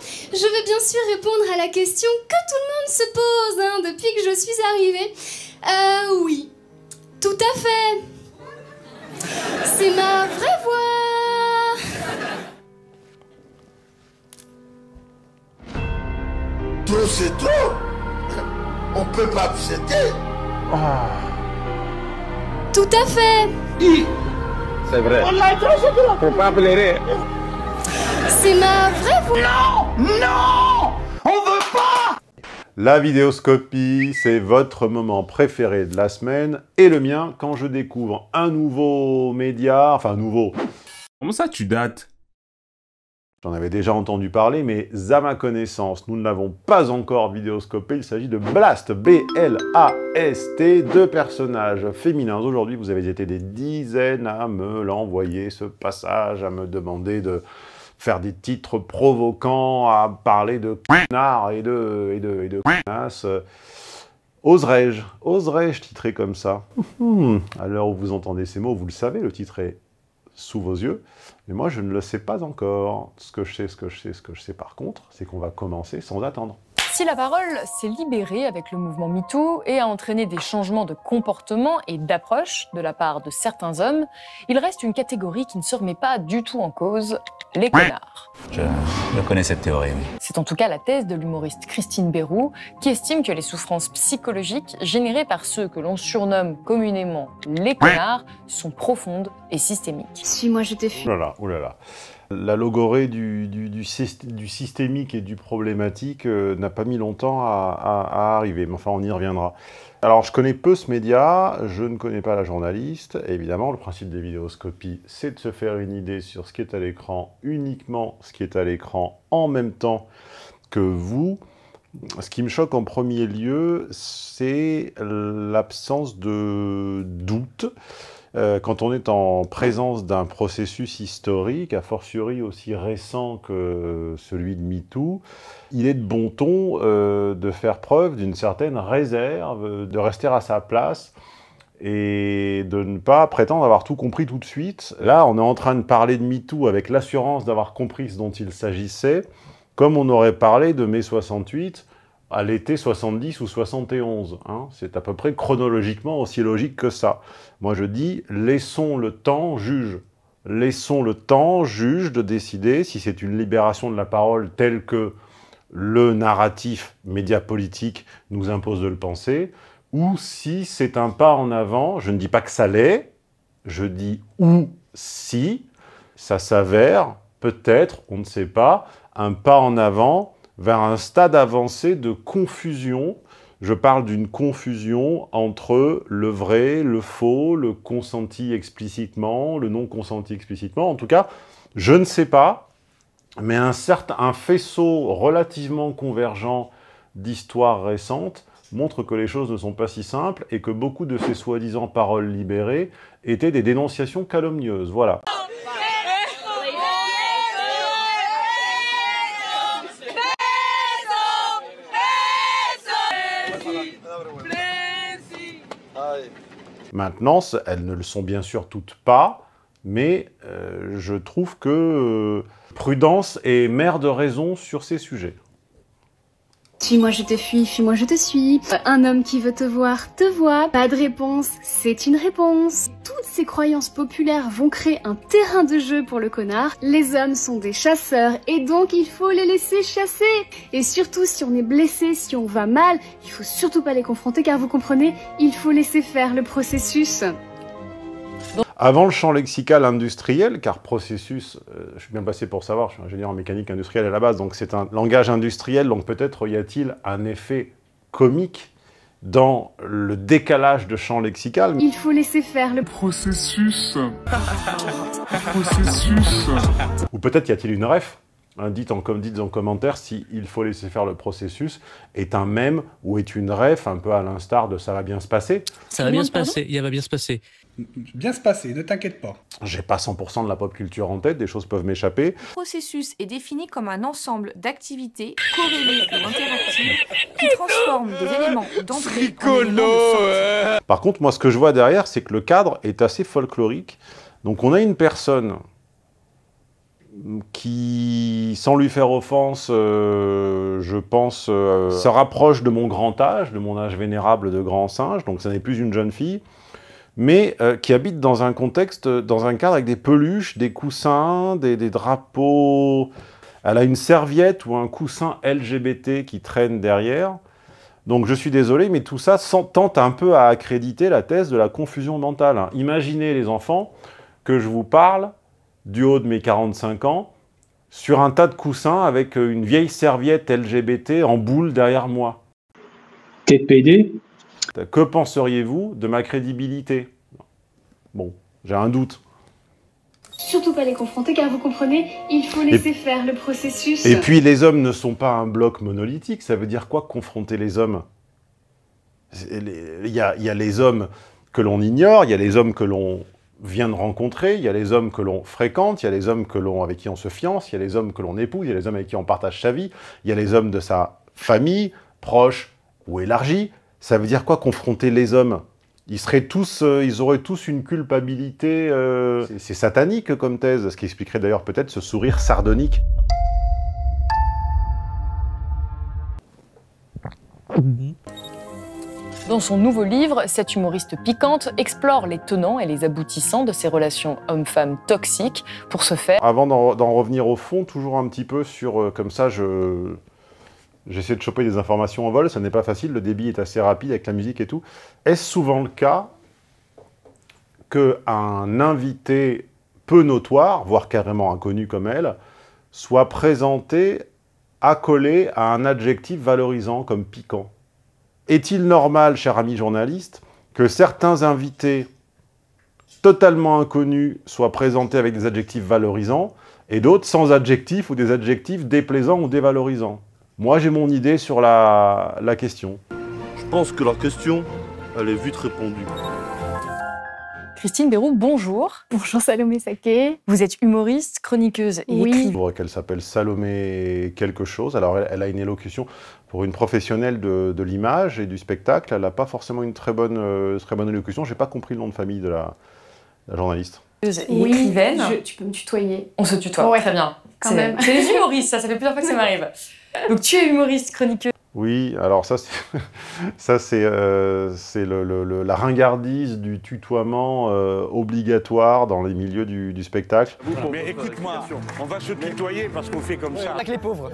Je vais bien sûr répondre à la question que tout le monde se pose hein, depuis que je suis arrivée. Euh, oui, tout à fait. C'est ma vraie voix. Tout c'est tout. On peut pas céder. Tout à fait. C'est vrai. On l'a Faut pas pleurer. C'est Non On veut pas La vidéoscopie, c'est votre moment préféré de la semaine et le mien quand je découvre un nouveau média, enfin nouveau. Comment ça tu dates J'en avais déjà entendu parler, mais à ma connaissance, nous ne l'avons pas encore vidéoscopé. Il s'agit de Blast, B-L-A-S-T, deux personnages féminins. Aujourd'hui, vous avez été des dizaines à me l'envoyer, ce passage, à me demander de faire des titres provocants, à parler de connard et de, et de, et de Oserais-je Oserais-je titrer comme ça hmm, À l'heure où vous entendez ces mots, vous le savez, le titre est sous vos yeux, mais moi je ne le sais pas encore. Ce que je sais, ce que je sais, ce que je sais par contre, c'est qu'on va commencer sans attendre. Si la parole s'est libérée avec le mouvement MeToo et a entraîné des changements de comportement et d'approche de la part de certains hommes, il reste une catégorie qui ne se remet pas du tout en cause, les connards. Je, connais cette théorie, C'est en tout cas la thèse de l'humoriste Christine Béroux, qui estime que les souffrances psychologiques générées par ceux que l'on surnomme communément les connards sont profondes et systémiques. Si moi j'étais fui. La logorée du, du, systémique et du problématique euh, n'a pas mis longtemps à, à, arriver, mais enfin on y reviendra. Alors je connais peu ce média, je ne connais pas la journaliste, et évidemment le principe des vidéoscopies c'est de se faire une idée sur ce qui est à l'écran, uniquement ce qui est à l'écran en même temps que vous. Ce qui me choque en premier lieu, c'est l'absence de doute euh, quand on est en présence d'un processus historique, a fortiori aussi récent que celui de MeToo, il est de bon ton euh, de faire preuve d'une certaine réserve, de rester à sa place et de ne pas prétendre avoir tout compris tout de suite. Là, on est en train de parler de MeToo avec l'assurance d'avoir compris ce dont il s'agissait, comme on aurait parlé de mai 68 à l'été 70 ou 71. Hein. C'est à peu près chronologiquement aussi logique que ça. Moi je dis, laissons le temps juge. Laissons le temps juge de décider si c'est une libération de la parole telle que le narratif médiapolitique nous impose de le penser, ou si c'est un pas en avant, je ne dis pas que ça l'est, je dis ou si ça s'avère, peut-être, on ne sait pas, un pas en avant vers un stade avancé de confusion. Je parle d'une confusion entre le vrai, le faux, le consenti explicitement, le non consenti explicitement. En tout cas, je ne sais pas, mais un, certain, faisceau relativement convergent d'histoires récentes montre que les choses ne sont pas si simples et que beaucoup de ces soi-disant paroles libérées étaient des dénonciations calomnieuses. Voilà. maintenance. Elles ne le sont bien sûr toutes pas, mais euh, je trouve que euh, prudence est mère de raison sur ces sujets. Suis-moi, je te fuis, fuis-moi, je te suis. Un homme qui veut te voir, te voit. Pas de réponse, c'est une réponse. Toutes ces croyances populaires vont créer un terrain de jeu pour le connard. Les hommes sont des chasseurs et donc il faut les laisser chasser. Et surtout, si on est blessé, si on va mal, il faut surtout pas les confronter car vous comprenez, il faut laisser faire le processus. Avant le champ lexical industriel, car processus, euh, je suis bien passé pour savoir, je suis ingénieur en mécanique industrielle à la base, donc c'est un langage industriel, donc peut-être y a-t-il un effet comique dans le décalage de champ lexical. Il faut laisser faire le processus. processus. Ou peut-être y a-t-il une ref hein, dites, en, dites en commentaire si il faut laisser faire le processus est un mème ou est une ref, un peu à l'instar de ça va bien se passer. Ça va bien se passer, il va bien se passer bien se passer, ne t'inquiète pas. J'ai pas 100% de la pop culture en tête, des choses peuvent m'échapper. Le processus est défini comme un ensemble d'activités corrélées ou interactives qui transforment des éléments d'entrée en éléments de Par contre, moi, ce que je vois derrière, c'est que le cadre est assez folklorique. Donc, on a une personne qui, sans lui faire offense, euh, je pense, euh, se rapproche de mon grand âge, de mon âge vénérable de grand singe, donc ça n'est plus une jeune fille mais euh, qui habite dans un contexte, euh, dans un cadre avec des peluches, des coussins, des, drapeaux. Elle a une serviette ou un coussin LGBT qui traîne derrière. Donc je suis désolé, mais tout ça tente un peu à accréditer la thèse de la confusion mentale. Hein. Imaginez les enfants que je vous parle du haut de mes 45 ans sur un tas de coussins avec euh, une vieille serviette LGBT en boule derrière moi. TPD que penseriez-vous de ma crédibilité Bon, j'ai un doute. Surtout pas les confronter, car vous comprenez, il faut laisser faire le processus. Et puis les hommes ne sont pas un bloc monolithique, ça veut dire quoi confronter les hommes Il y, a, les hommes que l'on ignore, il y a les hommes que l'on vient de rencontrer, il y a les hommes que l'on fréquente, il y a les hommes que l'on, avec qui on se fiance, il y a les hommes que l'on épouse, il y a les hommes avec qui on partage sa vie, il y a les hommes de sa famille, proche ou élargie, ça veut dire quoi confronter les hommes ils seraient tous, euh, ils auraient tous une culpabilité. Euh, c'est satanique comme thèse, ce qui expliquerait d'ailleurs peut-être ce sourire sardonique. Dans son nouveau livre, cette humoriste piquante explore les tenants et les aboutissants de ces relations hommes-femmes toxiques pour se faire. Avant d'en revenir au fond, toujours un petit peu sur, euh, comme ça, je, J'essaie de choper des informations en vol, ça n'est pas facile, le débit est assez rapide avec la musique et tout. Est-ce souvent le cas qu'un invité peu notoire, voire carrément inconnu comme elle, soit présenté, accolé à un adjectif valorisant comme piquant Est-il normal, cher ami journaliste, que certains invités totalement inconnus soient présentés avec des adjectifs valorisants et d'autres sans adjectifs ou des adjectifs déplaisants ou dévalorisants moi, j'ai mon idée sur la, la question. Je pense que la question, elle est vite répondue. Christine Béroux, bonjour. Bonjour Salomé Saké. Vous êtes humoriste, chroniqueuse et oui. écrivaine. qu'elle s'appelle Salomé quelque chose. Alors elle, a une élocution pour une professionnelle de, de l'image et du spectacle. Elle n'a pas forcément une très bonne, euh, très bonne élocution. J'ai pas compris le nom de famille de la, journaliste. oui, écrivaine. tu peux me tutoyer. On se tutoie. Très bien. Quand même. C'est les humoristes, ça, ça fait plusieurs fois que ça m'arrive. Donc tu es humoriste, chroniqueur. Oui, alors ça, c'est euh, la ringardise du tutoiement euh, obligatoire dans les milieux du, spectacle. Mais écoute-moi, on va se tutoyer parce qu'on fait comme ça. Avec les pauvres.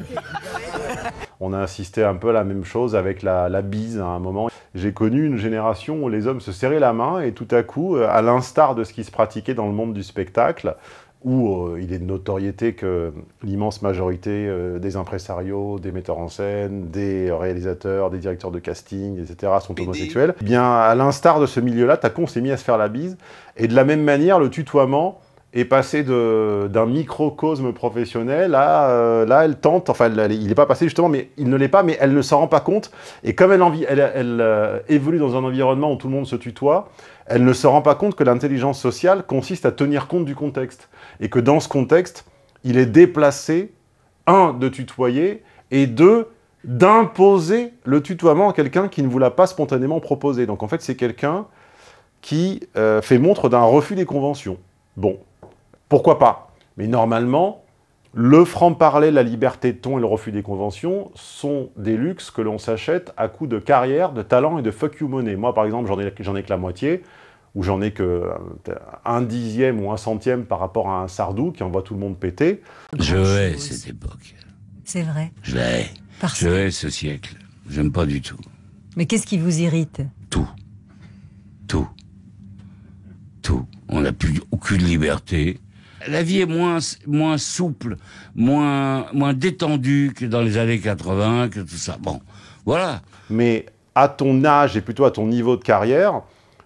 on a assisté un peu à la même chose avec la, la bise à un moment. J'ai connu une génération où les hommes se serraient la main et tout à coup, euh, à l'instar de ce qui se pratiquait dans le monde du spectacle, où euh, il est de notoriété que l'immense majorité euh, des impresarios, des metteurs en scène, des réalisateurs, des directeurs de casting, etc., sont homosexuels, eh bien, à l'instar de ce milieu-là, Tacon s'est mis à se faire la bise. Et de la même manière, le tutoiement passé de d'un microcosme professionnel à... Euh, là, elle tente, enfin, il n'est pas passé justement, mais il ne l'est pas, mais elle ne s'en rend pas compte. Et comme elle, elle, elle euh, évolue dans un environnement où tout le monde se tutoie, elle ne se rend pas compte que l'intelligence sociale consiste à tenir compte du contexte. Et que dans ce contexte, il est déplacé, un, de tutoyer, et deux, d'imposer le tutoiement à quelqu'un qui ne vous l'a pas spontanément proposé. Donc en fait, c'est quelqu'un qui euh, fait montre d'un refus des conventions. Bon, pourquoi pas Mais normalement, le franc-parler, la liberté de ton et le refus des conventions sont des luxes que l'on s'achète à coup de carrière, de talent et de fuck you money. Moi, par exemple, j'en ai, ai, que la moitié, ou j'en ai que euh, un dixième ou un centième par rapport à un Sardou qui envoie tout le monde péter. Je hais cette époque. C'est vrai. Je hais. Je hais ce siècle. J'aime pas du tout. Mais qu'est-ce qui vous irrite Tout. Tout. Tout. On n'a plus aucune liberté la vie est moins, moins souple, moins, moins détendue que dans les années 80, que tout ça. Bon, voilà. Mais à ton âge et plutôt à ton niveau de carrière,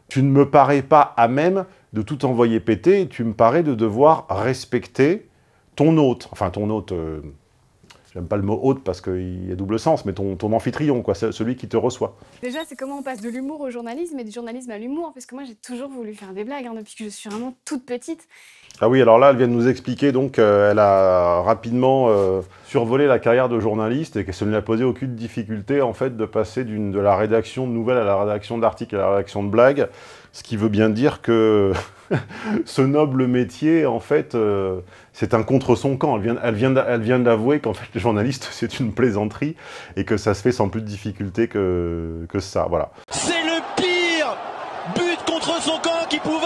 tu ne me parais pas à même de tout envoyer péter, tu me parais de devoir respecter ton hôte, enfin ton hôte, je euh, j'aime pas le mot hôte parce qu'il y a double sens, mais ton, ton amphitryon, quoi, celui qui te reçoit. Déjà, c'est comment on passe de l'humour au journalisme et du journalisme à l'humour, parce que moi j'ai toujours voulu faire des blagues hein, depuis que je suis vraiment toute petite. Ah oui, alors là, elle vient de nous expliquer, donc, euh, elle a rapidement euh, survolé la carrière de journaliste et que ça ne lui a posé aucune difficulté, en fait, de passer de la rédaction de nouvelles à la rédaction d'articles à la rédaction de blagues, ce qui veut bien dire que ce noble métier, en fait, euh, c'est un contre son camp. Elle vient, elle vient, elle vient d'avouer qu'en fait, le journaliste, c'est une plaisanterie et que ça se fait sans plus de difficulté que, que ça, voilà. C'est le pire but contre son camp qui pouvait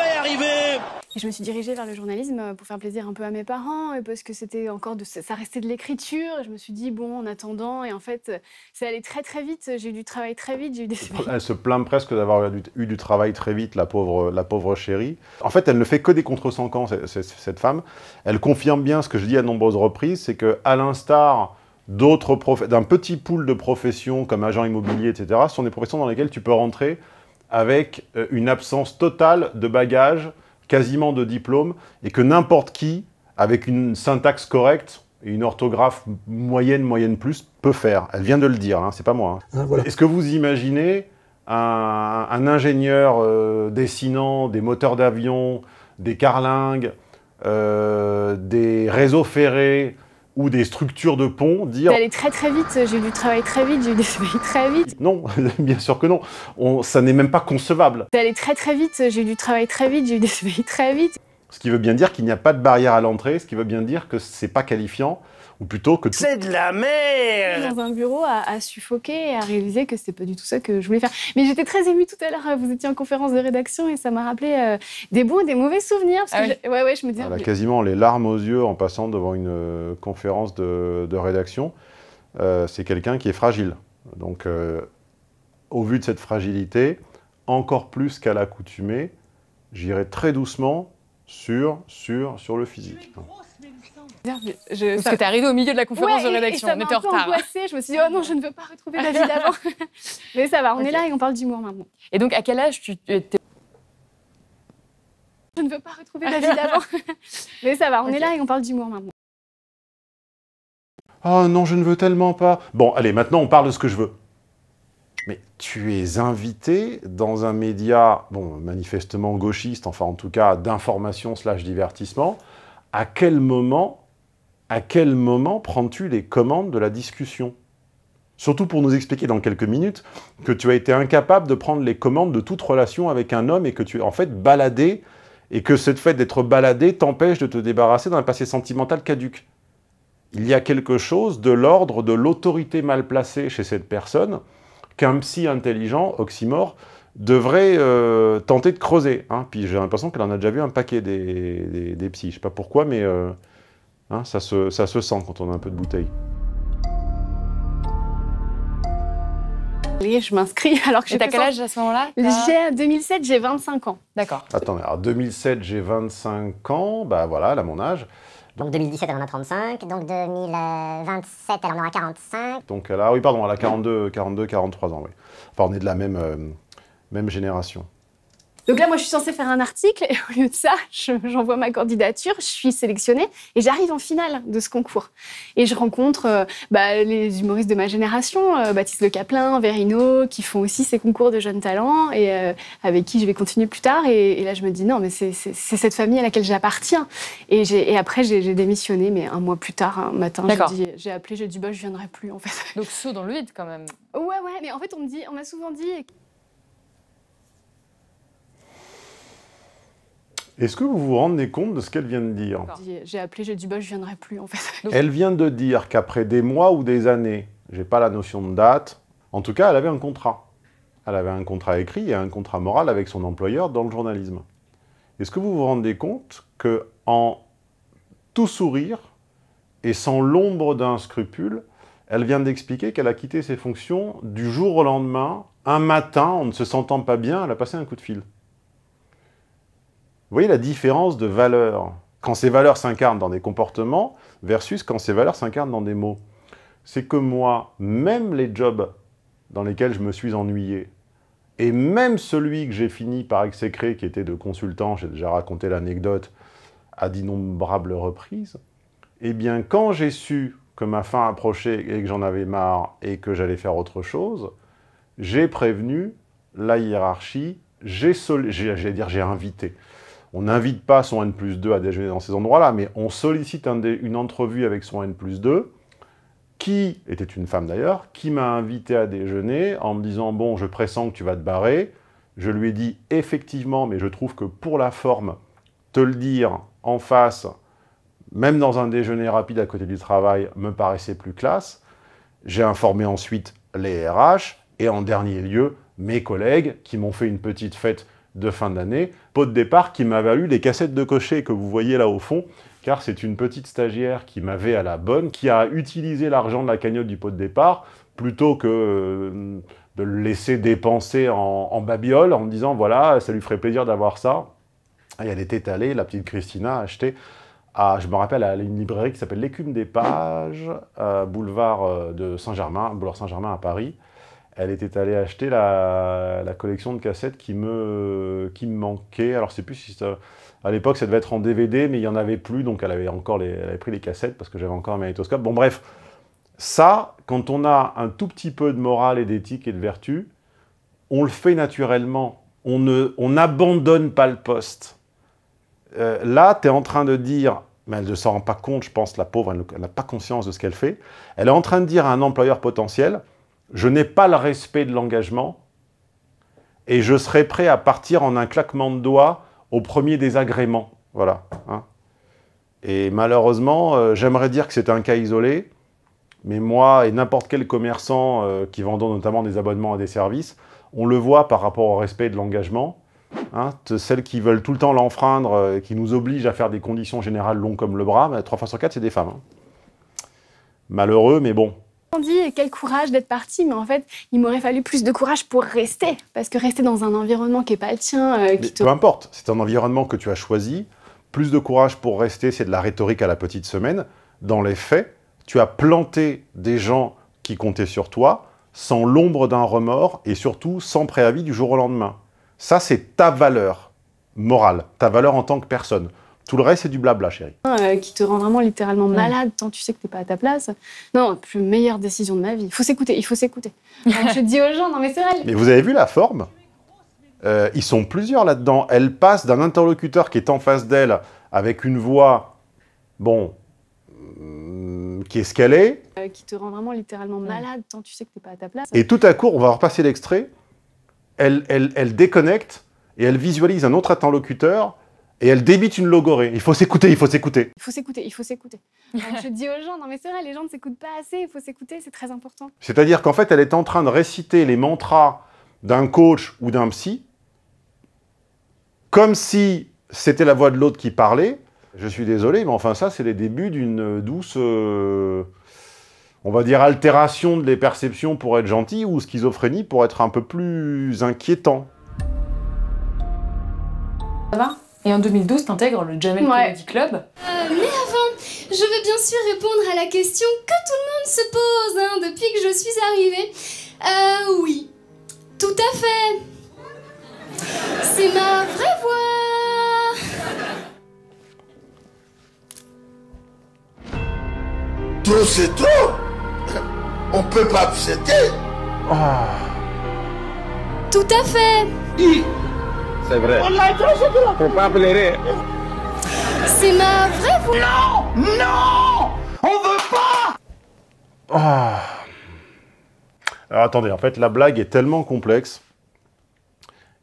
et je me suis dirigée vers le journalisme euh, pour faire plaisir un peu à mes parents, et parce que c'était encore de, ça restait de l'écriture. je me suis dit, bon, en attendant, et en fait, c'est allé très très vite. J'ai eu du travail très vite, j'ai eu Elle se plaint presque d'avoir eu du travail très vite, la pauvre, la pauvre chérie. En fait, elle ne fait que des contre cette femme. Elle confirme bien ce que je dis à nombreuses reprises, c'est que, à l'instar d'autres d'un petit pool de professions comme agent immobilier, etc., ce sont des professions dans lesquelles tu peux rentrer avec euh, une absence totale de bagages quasiment de diplôme, et que n'importe qui, avec une syntaxe correcte et une orthographe moyenne, moyenne plus, peut faire. Elle vient de le dire, hein, c'est pas moi. Hein. Ah, Est-ce que vous imaginez un, ingénieur euh, dessinant des moteurs d'avion, des carlingues, euh, des réseaux ferrés, ou des structures de pont dire... D'aller très très vite, j'ai eu du travail très vite, j'ai eu des très vite. Non, bien sûr que non, ça n'est même pas concevable. T'allais très très vite, j'ai eu du travail très vite, j'ai eu des très vite. Ce qui veut bien dire qu'il n'y a pas de barrière à l'entrée, ce qui veut bien dire que c'est pas qualifiant, ou plutôt que... C'est de la merde Dans un bureau à, suffoquer et à réaliser que c'est pas du tout ça que je voulais faire. Mais j'étais très émue tout à l'heure, euh, vous étiez en conférence de rédaction et ça m'a rappelé euh, des bons et des mauvais souvenirs. Ah ouais, ouais, je me disais... Ah, elle a quasiment les larmes aux yeux en passant devant une euh, conférence de, rédaction. c'est quelqu'un qui est fragile. Donc, au vu de cette fragilité, encore plus qu'à l'accoutumée, j'irai très doucement sur, sur, sur le physique. Parce que t'es arrivée au milieu de la conférence de rédaction, et, et ça on était en retard. Hein. Je me suis dit, oh non, je ne veux pas retrouver la vie d'avant. Mais ça va, on est là et on parle d'humour maintenant. Et donc, à quel âge tu étais Je ne veux pas retrouver la vie d'avant. Mais ça va, on est là et on parle d'humour maintenant. Oh non, je ne veux tellement pas. Bon, allez, maintenant on parle de ce que je veux. Mais tu es invité dans un média, bon, manifestement gauchiste, enfin en tout cas d'information slash divertissement. À quel moment à quel moment prends-tu les commandes de la discussion Surtout pour nous expliquer dans quelques minutes que tu as été incapable de prendre les commandes de toute relation avec un homme et que tu es en fait baladé et que ce fait d'être baladé t'empêche de te débarrasser d'un passé sentimental caduque. Il y a quelque chose de l'ordre de l'autorité mal placée chez cette personne qu'un psy intelligent, oxymore, devrait euh, tenter de creuser. Hein. Puis j'ai l'impression qu'elle en a déjà vu un paquet des, des, psys. Je ne sais pas pourquoi, mais euh, Hein, ça, se, ça se sent quand on a un peu de bouteille. je m'inscris alors que j'ai. à quel âge à ce moment-là J'ai 2007, j'ai 25 ans. D'accord. Attends, alors 2007, j'ai 25 ans, bah voilà, elle mon âge. Donc 2017, elle en a 35. Donc 2027, elle en aura 45. Donc oui, pardon, elle a 42, 42 43 ans, oui. Enfin, on est de la même, euh, même génération. Donc là, moi, je suis censée faire un article et au lieu de ça, j'envoie ma candidature, je suis sélectionnée et j'arrive en finale de ce concours. Et je rencontre euh, bah, les humoristes de ma génération, euh, Baptiste Le Caplin, Verino, qui font aussi ces concours de jeunes talents et euh, avec qui je vais continuer plus tard. Et, là, je me dis non, mais c'est cette famille à laquelle j'appartiens. Et, après, j'ai démissionné, mais un mois plus tard, un matin, j'ai appelé, j'ai dit bah, je viendrai plus en fait. Donc saut dans le vide quand même. Ouais, ouais, mais en fait, on m'a souvent dit Est-ce que vous vous rendez compte de ce qu'elle vient de dire J'ai appelé, j'ai dit bah je viendrai plus en fait. Elle vient de dire qu'après des mois ou des années, je n'ai pas la notion de date. En tout cas, elle avait un contrat. Elle avait un contrat écrit et un contrat moral avec son employeur dans le journalisme. Est-ce que vous vous rendez compte que en tout sourire et sans l'ombre d'un scrupule, elle vient d'expliquer qu'elle a quitté ses fonctions du jour au lendemain, un matin, en ne se sentant pas bien, elle a passé un coup de fil. Vous voyez la différence de valeur quand ces valeurs s'incarnent dans des comportements versus quand ces valeurs s'incarnent dans des mots. C'est que moi, même les jobs dans lesquels je me suis ennuyé, et même celui que j'ai fini par exécrer, qui était de consultant, j'ai déjà raconté l'anecdote à d'innombrables reprises, eh bien, quand j'ai su que ma fin approchait et que j'en avais marre et que j'allais faire autre chose, j'ai prévenu la hiérarchie, j'ai, dire j'ai invité on n'invite pas son N plus 2 à déjeuner dans ces endroits-là, mais on sollicite un une entrevue avec son N plus 2, qui était une femme d'ailleurs, qui m'a invité à déjeuner en me disant « bon, je pressens que tu vas te barrer ». Je lui ai dit « effectivement, mais je trouve que pour la forme, te le dire en face, même dans un déjeuner rapide à côté du travail, me paraissait plus classe ». J'ai informé ensuite les RH, et en dernier lieu, mes collègues qui m'ont fait une petite fête de fin d'année, pot de départ qui m'a valu les cassettes de cocher que vous voyez là au fond, car c'est une petite stagiaire qui m'avait à la bonne, qui a utilisé l'argent de la cagnotte du pot de départ, plutôt que euh, de le laisser dépenser en, babiole, en disant, voilà, ça lui ferait plaisir d'avoir ça. Et elle était allée, la petite Christina acheter, acheté je me rappelle, à une librairie qui s'appelle L'écume des pages, euh, boulevard euh, de Saint-Germain, boulevard Saint-Germain à Paris elle était allée acheter la, collection de cassettes qui me, qui me manquait. Alors, c'est plus si À l'époque, ça devait être en DVD, mais il n'y en avait plus, donc elle avait encore elle avait pris les cassettes parce que j'avais encore un magnétoscope. Bon, bref, ça, quand on a un tout petit peu de morale et d'éthique et de vertu, on le fait naturellement. On n'abandonne on pas le poste. Euh, là, tu es en train de dire, mais elle ne s'en rend pas compte, je pense, la pauvre, elle n'a pas conscience de ce qu'elle fait. Elle est en train de dire à un employeur potentiel, je n'ai pas le respect de l'engagement et je serai prêt à partir en un claquement de doigts au premier désagrément. Voilà. Hein. Et malheureusement, euh, j'aimerais dire que c'est un cas isolé, mais moi et n'importe quel commerçant euh, qui vendons notamment des abonnements à des services, on le voit par rapport au respect de l'engagement. Hein. celles qui veulent tout le temps l'enfreindre, euh, et qui nous obligent à faire des conditions générales longues comme le bras, bah, trois 3 fois sur 4, c'est des femmes. Hein. Malheureux, mais bon, on dit quel courage d'être parti, mais en fait, il m'aurait fallu plus de courage pour rester. Parce que rester dans un environnement qui n'est pas le tien. Euh, peu importe, c'est un environnement que tu as choisi. Plus de courage pour rester, c'est de la rhétorique à la petite semaine. Dans les faits, tu as planté des gens qui comptaient sur toi, sans l'ombre d'un remords et surtout sans préavis du jour au lendemain. Ça, c'est ta valeur morale, ta valeur en tant que personne. Tout le reste, c'est du blabla, chérie. Ah, euh, qui te rend vraiment littéralement malade tant tu sais que t'es pas à ta place. Non, plus meilleure décision de ma vie. Il faut s'écouter, il faut s'écouter. je dis aux gens, non mais c'est vrai. Mais vous avez vu la forme euh, Ils sont plusieurs là-dedans. Elle passe d'un interlocuteur qui est en face d'elle avec une voix, bon, euh, qui est ce qu'elle est. qui te rend vraiment littéralement malade tant tu sais que t'es pas à ta place. Et tout à coup, on va repasser l'extrait. Elle, elle, elle déconnecte et elle visualise un autre interlocuteur et elle débite une logorée. Il faut s'écouter, il faut s'écouter. Il faut s'écouter, il faut s'écouter. je dis aux gens, non mais c'est vrai, les gens ne s'écoutent pas assez, il faut s'écouter, c'est très important. C'est-à-dire qu'en fait, elle est en train de réciter les mantras d'un coach ou d'un psy, comme si c'était la voix de l'autre qui parlait. Je suis désolé, mais enfin ça, c'est les débuts d'une douce, euh, on va dire, altération de les perceptions pour être gentil ou schizophrénie pour être un peu plus inquiétant. Ça va et en 2012, t'intègres le Jamel Comedy Club. Euh, mais avant, je veux bien sûr répondre à la question que tout le monde se pose hein, depuis que je suis arrivée. Euh, oui, tout à fait. C'est ma vraie voix. Trop c'est trop. On peut pas accepter. Tout à fait c'est vrai. Faut pas pleurer. C'est ma vraie voix. Non Non On veut pas ah. attendez, en fait, la blague est tellement complexe.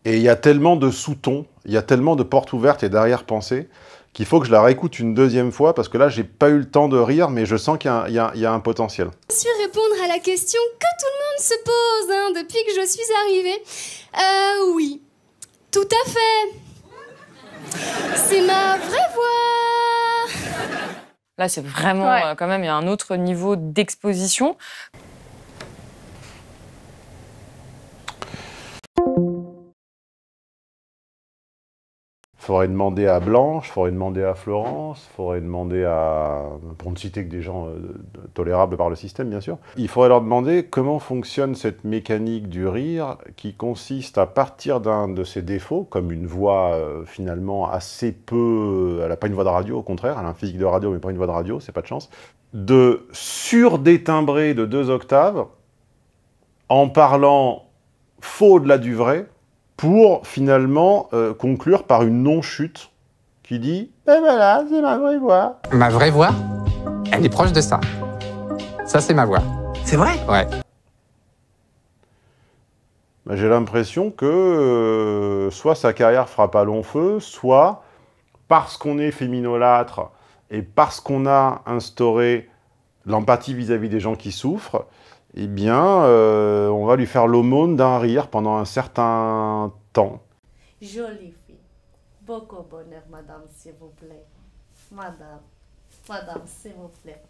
Et il y a tellement de sous-tons, il y a tellement de portes ouvertes et d'arrière-pensées qu'il faut que je la réécoute une deuxième fois parce que là, j'ai pas eu le temps de rire, mais je sens qu'il y, a un potentiel. Je suis répondre à la question que tout le monde se pose hein, depuis que je suis arrivée. Euh, oui, tout à fait C'est ma vraie voix Là, c'est vraiment, euh, quand même, il y a un autre niveau d'exposition. faudrait demander à Blanche, faudrait demander à Florence, faudrait demander à, pour ne citer que des gens euh, tolérables par le système bien sûr, il faudrait leur demander comment fonctionne cette mécanique du rire qui consiste à partir d'un de ses défauts, comme une voix euh, finalement assez peu, elle n'a pas une voix de radio au contraire, elle a un physique de radio mais pas une voix de radio, c'est pas de chance, de surdétimbrer de deux octaves en parlant faux au-delà du vrai, pour finalement euh, conclure par une non-chute qui dit « Ben voilà, c'est ma vraie voix ». Ma vraie voix Elle est proche de ça. Ça, c'est ma voix. C'est vrai Ouais. Ben, j'ai l'impression que euh, soit sa carrière frappe à long feu, soit parce qu'on est féminolâtre et parce qu'on a instauré l'empathie vis-à-vis des gens qui souffrent, eh bien, euh, on va lui faire l'aumône d'un rire pendant un certain temps. Jolie fille. Beaucoup bonheur, madame, s'il vous plaît. Madame, madame, s'il vous plaît.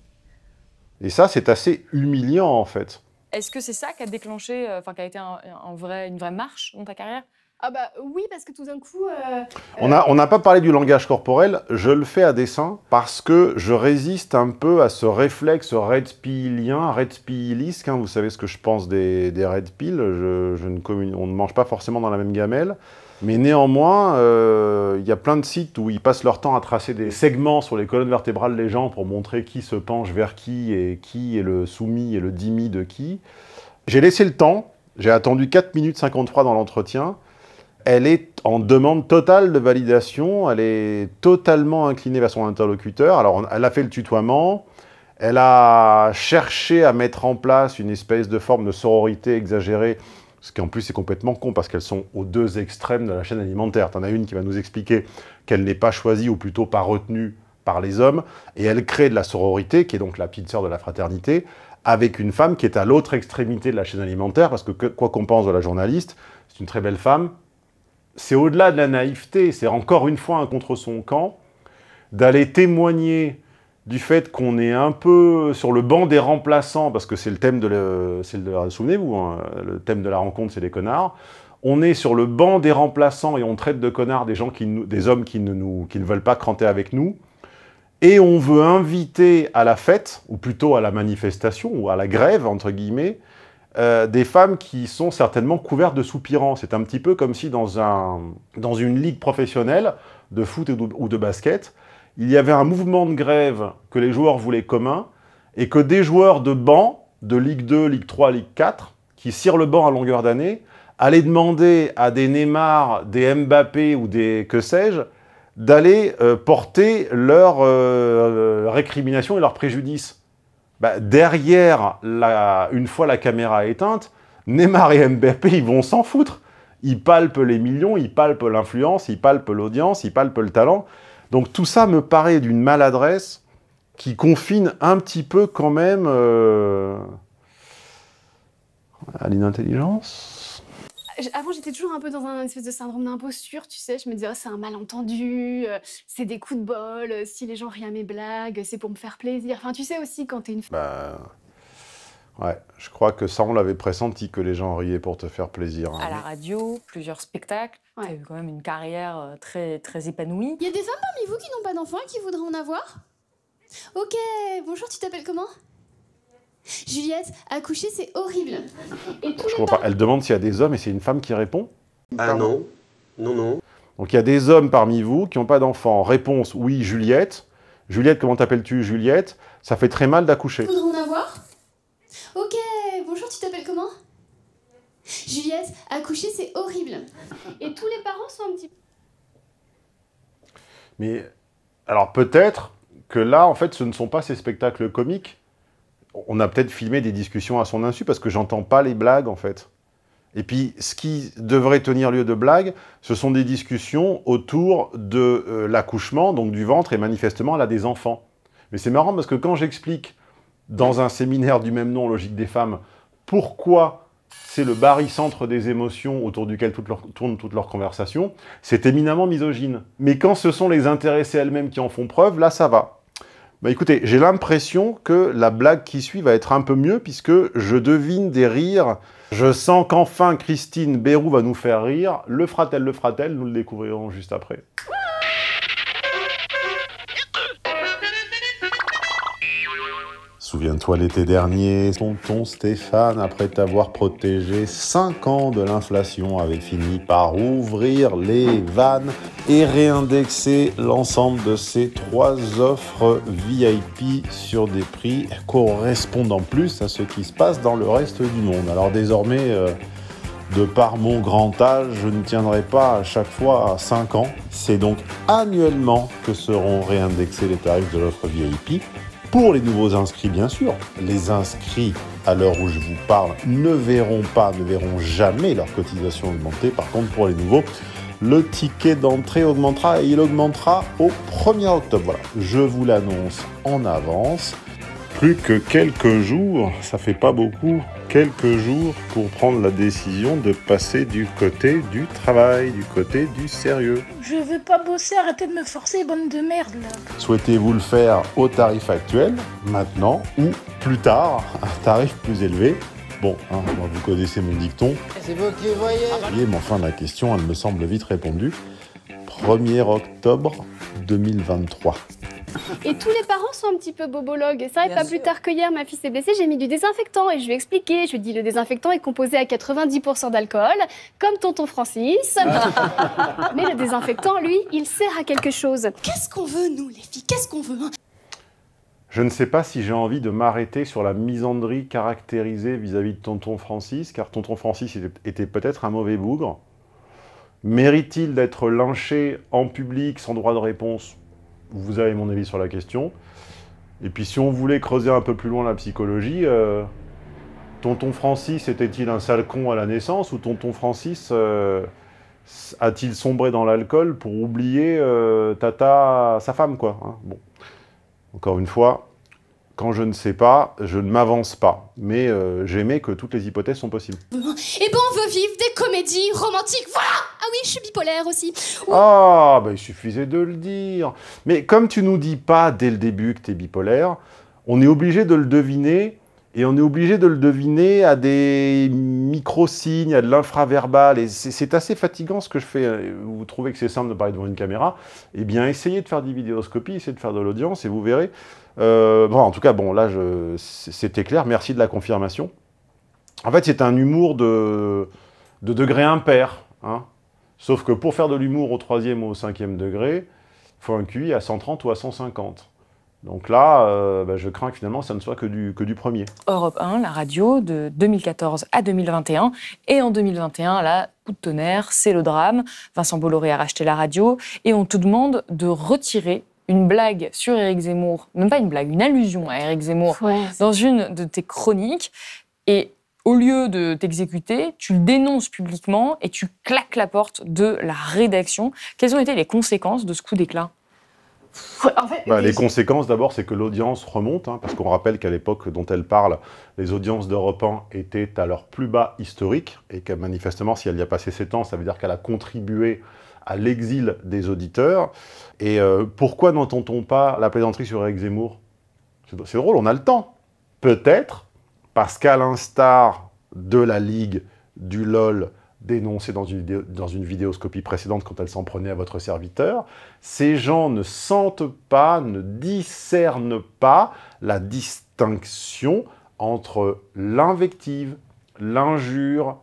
Et ça, c'est assez humiliant, en fait. Est-ce que c'est ça qui a déclenché, euh, enfin, qui a été un vrai, une vraie marche dans ta carrière ah bah oui, parce que tout d'un coup... Euh, on n'a pas parlé du langage corporel, je le fais à dessein, parce que je résiste un peu à ce réflexe red pillien, red pillisque, hein. vous savez ce que je pense des, des red je, ne on ne mange pas forcément dans la même gamelle, mais néanmoins, euh, il y a plein de sites où ils passent leur temps à tracer des segments sur les colonnes vertébrales des gens pour montrer qui se penche vers qui, et qui est le soumis et le dimi de qui. J'ai laissé le temps, j'ai attendu 4 minutes 53 dans l'entretien, elle est en demande totale de validation, elle est totalement inclinée vers son interlocuteur. Alors, elle a fait le tutoiement, elle a cherché à mettre en place une espèce de forme de sororité exagérée, ce qui en plus est complètement con parce qu'elles sont aux deux extrêmes de la chaîne alimentaire. T'en as une qui va nous expliquer qu'elle n'est pas choisie ou plutôt pas retenue par les hommes, et elle crée de la sororité, qui est donc la petite sœur de la fraternité, avec une femme qui est à l'autre extrémité de la chaîne alimentaire, parce que, que quoi qu'on pense de la journaliste, c'est une très belle femme, c'est au-delà de la naïveté, c'est encore une fois un contre son camp, d'aller témoigner du fait qu'on est un peu sur le banc des remplaçants, parce que c'est le thème de la... Hein, le thème de la rencontre, c'est les connards. On est sur le banc des remplaçants et on traite de connards des, gens des hommes qui ne, nous, qui ne veulent pas cranter avec nous. Et on veut inviter à la fête, ou plutôt à la manifestation, ou à la grève, entre guillemets, euh, des femmes qui sont certainement couvertes de soupirants. C'est un petit peu comme si dans, une ligue professionnelle de foot ou de, basket, il y avait un mouvement de grève que les joueurs voulaient commun et que des joueurs de banc, de Ligue 2, Ligue 3, Ligue 4, qui cirent le banc à longueur d'année, allaient demander à des Neymar, des Mbappé ou des que sais-je, d'aller euh, porter leur euh, récrimination et leur préjudice. Bah, derrière, une fois la caméra éteinte, Neymar et Mbappé, ils vont s'en foutre. Ils palpent les millions, ils palpent l'influence, ils palpent l'audience, ils palpent le talent. Donc tout ça me paraît d'une maladresse qui confine un petit peu quand même euh, à l'inintelligence avant, j'étais toujours un peu dans un espèce de syndrome d'imposture, tu sais. Je me disais, oh, c'est un malentendu, euh, c'est des coups de bol, euh, si les gens rient à mes blagues, c'est pour me faire plaisir. Enfin, tu sais aussi quand t'es une femme. Bah... Ouais, je crois que ça, on l'avait pressenti que les gens riaient pour te faire plaisir. Hein. À la radio, plusieurs spectacles. T'as eu quand même une carrière euh, très, très épanouie. Il y a des femmes parmi vous qui n'ont pas d'enfants et qui voudraient en avoir Ok, bonjour, tu t'appelles comment Juliette, accoucher, c'est horrible. Elle demande s'il y a des hommes et c'est une femme qui répond Ah non, non, non. Donc il y a des hommes parmi vous qui n'ont pas d'enfants. Réponse oui, Juliette. Juliette, comment t'appelles-tu Juliette Ça fait très mal d'accoucher. Faudra en avoir Ok, bonjour, tu t'appelles comment Juliette, accoucher, c'est horrible. Et tous les parents sont un petit peu. Mais alors peut-être que là, en fait, ce ne sont pas ces spectacles comiques on a peut-être filmé des discussions à son insu parce que j'entends pas les blagues en fait. Et puis, ce qui devrait tenir lieu de blague, ce sont des discussions autour de euh, l'accouchement, donc du ventre, et manifestement, là, des enfants. Mais c'est marrant parce que quand j'explique dans un séminaire du même nom, Logique des femmes, pourquoi c'est le barycentre des émotions autour duquel tournent leur, leurs toute leur conversation, c'est éminemment misogyne. Mais quand ce sont les intéressées elles-mêmes qui en font preuve, là, ça va. Bah écoutez, j'ai l'impression que la blague qui suit va être un peu mieux puisque je devine des rires. Je sens qu'enfin Christine Bérou va nous faire rire. Le fratel, le fratel, nous le découvrirons juste après. Souviens-toi l'été dernier, ton Stéphane, après t'avoir protégé 5 ans de l'inflation, avait fini par ouvrir les vannes et réindexer l'ensemble de ses trois offres VIP sur des prix correspondant plus à ce qui se passe dans le reste du monde. Alors désormais, euh, de par mon grand âge, je ne tiendrai pas à chaque fois à 5 ans. C'est donc annuellement que seront réindexés les tarifs de l'offre VIP pour les nouveaux inscrits, bien sûr, les inscrits à l'heure où je vous parle ne verront pas, ne verront jamais leur cotisation augmenter. Par contre, pour les nouveaux, le ticket d'entrée augmentera et il augmentera au 1er octobre. Voilà, je vous l'annonce en avance plus que quelques jours, ça fait pas beaucoup, quelques jours pour prendre la décision de passer du côté du travail, du côté du sérieux. Je veux pas bosser, arrêtez de me forcer, bande de merde là. Souhaitez-vous le faire au tarif actuel, maintenant ou plus tard, un tarif plus élevé Bon, hein, vous connaissez mon dicton. C'est vous qui voyez. Ah, mais enfin, la question, elle me semble vite répondue. 1er octobre 2023. Et tous les parents sont un petit peu bobologues. ça, et pas plus tard que hier, ma fille s'est blessée, j'ai mis du désinfectant et je lui ai expliqué. Je lui ai dit, le désinfectant est composé à 90% d'alcool, comme tonton Francis. Mais le désinfectant, lui, il sert à quelque chose. Qu'est-ce qu'on veut, nous, les filles Qu'est-ce qu'on veut hein? je ne sais pas si j'ai envie de m'arrêter sur la misandrie caractérisée vis-à-vis -vis de Tonton Francis, car Tonton Francis était peut-être un mauvais bougre. Mérite-t-il d'être lynché en public sans droit de réponse vous avez mon avis sur la question. Et puis si on voulait creuser un peu plus loin la psychologie, euh, tonton Francis était-il un sale à la naissance ou tonton Francis euh, a-t-il sombré dans l'alcool pour oublier euh, tata, sa femme quoi hein Bon, encore une fois, quand je ne sais pas, je ne m'avance pas. Mais euh, j'aimais que toutes les hypothèses sont possibles. et eh bon, on veut vivre des comédies romantiques, voilà Ah oui, je suis bipolaire aussi. Ah, bah, il suffisait de le dire. Mais comme tu nous dis pas dès le début que tu es bipolaire, on est obligé de le deviner et on est obligé de le deviner à des micro-signes, à de l'infraverbal. Et c'est assez fatigant ce que je fais. Vous trouvez que c'est simple de parler devant une caméra Eh bien, essayez de faire des vidéoscopies, essayez de faire de l'audience et vous verrez. Euh, en tout cas, bon, là, c'était clair. Merci de la confirmation. En fait, c'est un humour de, degré impair. Hein. Sauf que pour faire de l'humour au troisième ou au cinquième degré, il faut un QI à 130 ou à 150. Donc là, euh, bah, je crains que finalement, ça ne soit que du, que du premier. Europe 1, la radio, de 2014 à 2021. Et en 2021, là, coup de tonnerre, c'est le drame. Vincent Bolloré a racheté la radio et on te demande de retirer une blague sur Eric Zemmour, même pas une blague, une allusion à Eric Zemmour, dans une de tes chroniques. Et au lieu de t'exécuter, tu le dénonces publiquement et tu claques la porte de la rédaction. Quelles ont été les conséquences de ce coup d'éclat bah, les conséquences, d'abord, c'est que l'audience remonte, hein, parce qu'on rappelle qu'à l'époque dont elle parle, les audiences d'Europe 1 étaient à leur plus bas historique, et que manifestement, si elle y a passé 7 ans, ça veut dire qu'elle a contribué à l'exil des auditeurs. Et euh, pourquoi n'entend-on pas la plaisanterie sur Eric Zemmour C'est drôle, on a le temps. Peut-être parce qu'à l'instar de la Ligue, du LOL dénoncé dans une, dans une vidéoscopie précédente quand elle s'en prenait à votre serviteur, ces gens ne sentent pas, ne discernent pas la distinction entre l'invective, l'injure,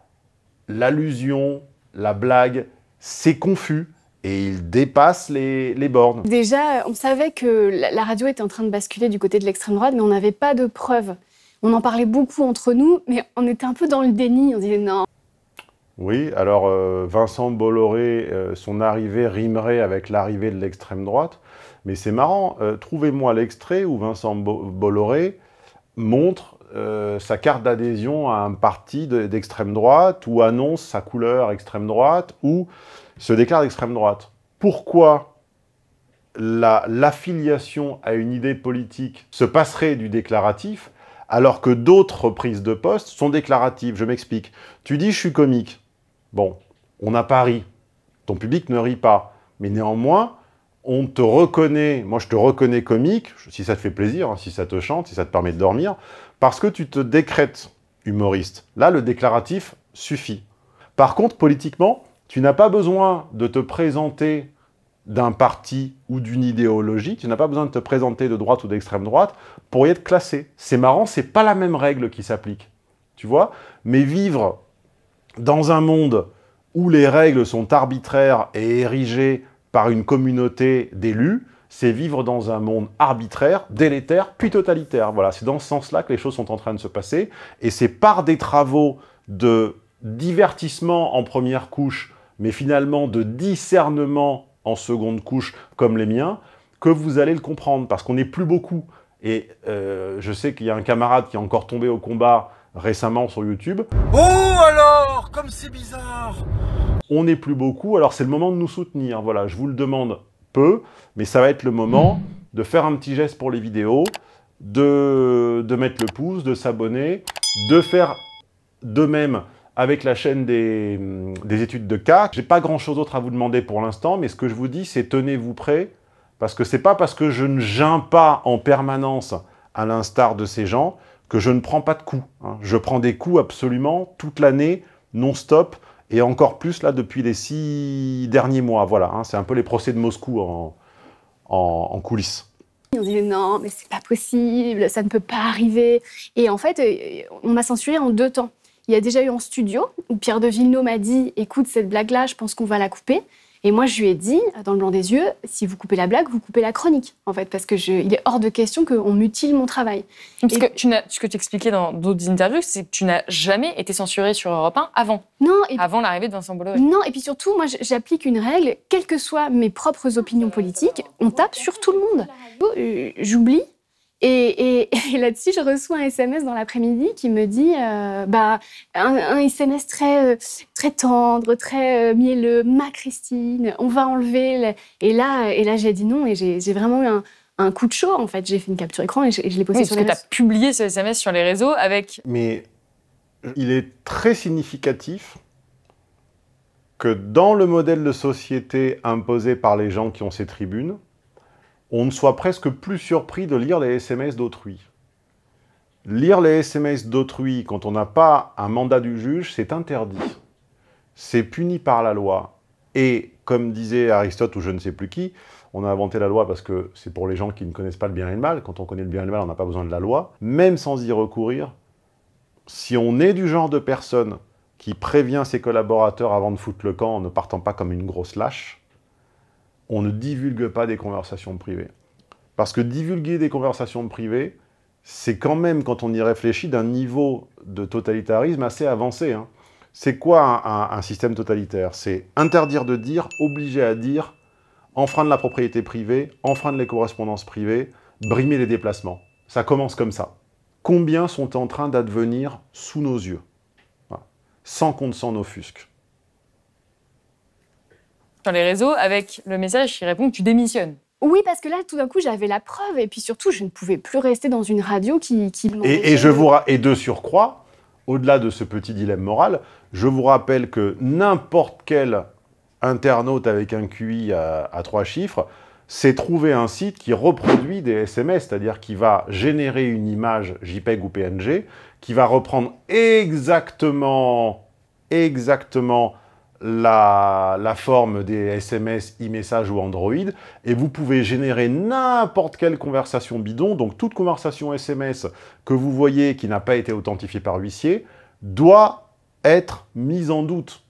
l'allusion, la blague. C'est confus et ils dépassent les, les, bornes. Déjà, on savait que la radio était en train de basculer du côté de l'extrême droite, mais on n'avait pas de preuves. On en parlait beaucoup entre nous, mais on était un peu dans le déni. On disait non, oui, alors euh, Vincent Bolloré, euh, son arrivée rimerait avec l'arrivée de l'extrême droite. Mais c'est marrant, euh, trouvez-moi l'extrait où Vincent Bolloré montre sa carte d'adhésion à un parti d'extrême droite, ou annonce sa couleur extrême droite, ou se déclare d'extrême droite. Pourquoi l'affiliation à une idée politique se passerait du déclaratif alors que d'autres prises de poste sont déclaratives. Je m'explique. Tu dis je suis comique. Bon, on n'a pas ri. Ton public ne rit pas. Mais néanmoins, on te reconnaît, moi je te reconnais comique, si ça te fait plaisir, hein, si ça te chante, si ça te permet de dormir, parce que tu te décrètes humoriste. Là, le déclaratif suffit. Par contre, politiquement, tu n'as pas besoin de te présenter d'un parti ou d'une idéologie, tu n'as pas besoin de te présenter de droite ou d'extrême droite pour y être classé. C'est marrant, c'est pas la même règle qui s'applique. Tu vois Mais vivre dans un monde où les règles sont arbitraires et érigées par une communauté d'élus, c'est vivre dans un monde arbitraire, délétère, puis totalitaire. Voilà, c'est dans ce sens-là que les choses sont en train de se passer, et c'est par des travaux de divertissement en première couche, mais finalement de discernement en seconde couche, comme les miens, que vous allez le comprendre, parce qu'on n'est plus beaucoup. Et euh, je sais qu'il y a un camarade qui est encore tombé au combat récemment sur YouTube. Oh alors, comme c'est bizarre On n'est plus beaucoup, alors c'est le moment de nous soutenir. Voilà, je vous le demande peu, mais ça va être le moment de faire un petit geste pour les vidéos, de, mettre le pouce, de s'abonner, de faire de même avec la chaîne des, études de cas. n'ai pas grand chose d'autre à vous demander pour l'instant, mais ce que je vous dis, c'est tenez-vous prêts, parce que c'est pas parce que je ne gins pas en permanence, à l'instar de ces gens, que je ne prends pas de coups. Hein. Je prends des coups absolument toute l'année, non-stop, et encore plus là depuis les six derniers mois. Voilà, hein. c'est un peu les procès de Moscou en, en, coulisses. On dit non, mais c'est pas possible, ça ne peut pas arriver. Et en fait, on m'a censuré en deux temps. Il y a déjà eu en studio où Pierre de Villeneuve m'a dit écoute, cette blague-là, je pense qu'on va la couper. Et moi, je lui ai dit, dans le blanc des yeux, si vous coupez la blague, vous coupez la chronique, en fait, parce que il est hors de question qu'on mutile mon travail. Parce que tu ce que tu expliquais dans d'autres interviews, c'est que tu n'as jamais été censuré sur Europe 1 avant. Non. avant l'arrivée de Vincent Bolloré. Non, et puis surtout, moi, j'applique une règle, quelles que soient mes propres opinions politiques, on tape sur tout le monde. Euh, j'oublie Et, là-dessus, je reçois un SMS dans l'après-midi qui me dit, euh, bah, un, SMS très, euh, très tendre, très euh, mielleux, ma Christine, on va enlever. Et là, et là j'ai dit non et j'ai vraiment eu un, coup de chaud, en fait. J'ai fait une capture écran et je, l'ai posté sur les réseaux. que tu as publié ce SMS sur les réseaux avec... Mais il est très significatif que dans le modèle de société imposé par les gens qui ont ces tribunes, on ne soit presque plus surpris de lire les SMS d'autrui. Lire les SMS d'autrui quand on n'a pas un mandat du juge, c'est interdit. C'est puni par la loi. Et comme disait Aristote ou je ne sais plus qui, on a inventé la loi parce que c'est pour les gens qui ne connaissent pas le bien et le mal. Quand on connaît le bien et le mal, on n'a pas besoin de la loi. Même sans y recourir, si on est du genre de personne qui prévient ses collaborateurs avant de foutre le camp en ne partant pas comme une grosse lâche, on ne divulgue pas des conversations privées. Parce que divulguer des conversations privées, c'est quand même, quand on y réfléchit, d'un niveau de totalitarisme assez avancé. Hein. C'est quoi un, système totalitaire C'est interdire de dire, obliger à dire, enfreindre la propriété privée, enfreindre les correspondances privées, brimer les déplacements. Ça commence comme ça. Combien sont en train d'advenir sous nos yeux Sans qu'on s'en offusque sur les réseaux avec le message qui répond que tu démissionnes. Oui, parce que là, tout d'un coup, j'avais la preuve. Et puis surtout, je ne pouvais plus rester dans une radio qui... et, je vous et de surcroît, au-delà de ce petit dilemme moral, je vous rappelle que n'importe quel internaute avec un QI à, à trois chiffres s'est trouvé un site qui reproduit des SMS, c'est-à-dire qui va générer une image JPEG ou PNG, qui va reprendre exactement, exactement la, forme des SMS, e-message ou Android, et vous pouvez générer n'importe quelle conversation bidon, donc toute conversation SMS que vous voyez qui n'a pas été authentifiée par huissier doit être mise en doute.